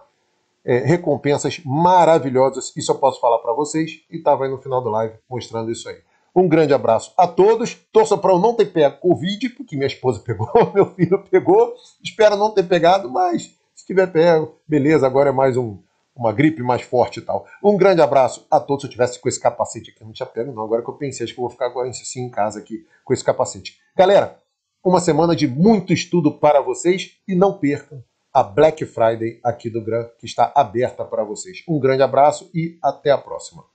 é, recompensas maravilhosas. Isso eu posso falar para vocês e estava aí no final do live mostrando isso aí. Um grande abraço a todos. Torça para eu não ter pego Covid, porque minha esposa pegou, meu filho pegou. Espero não ter pegado, mas se tiver pego, beleza, agora é mais um uma gripe mais forte e tal. Um grande abraço a todos. Se eu tivesse com esse capacete aqui, eu não tinha pego, não. Agora que eu pensei, acho que eu vou ficar agora assim, em casa aqui com esse capacete. Galera, uma semana de muito estudo para vocês e não percam a Black Friday aqui do Gran, que está aberta para vocês. Um grande abraço e até a próxima.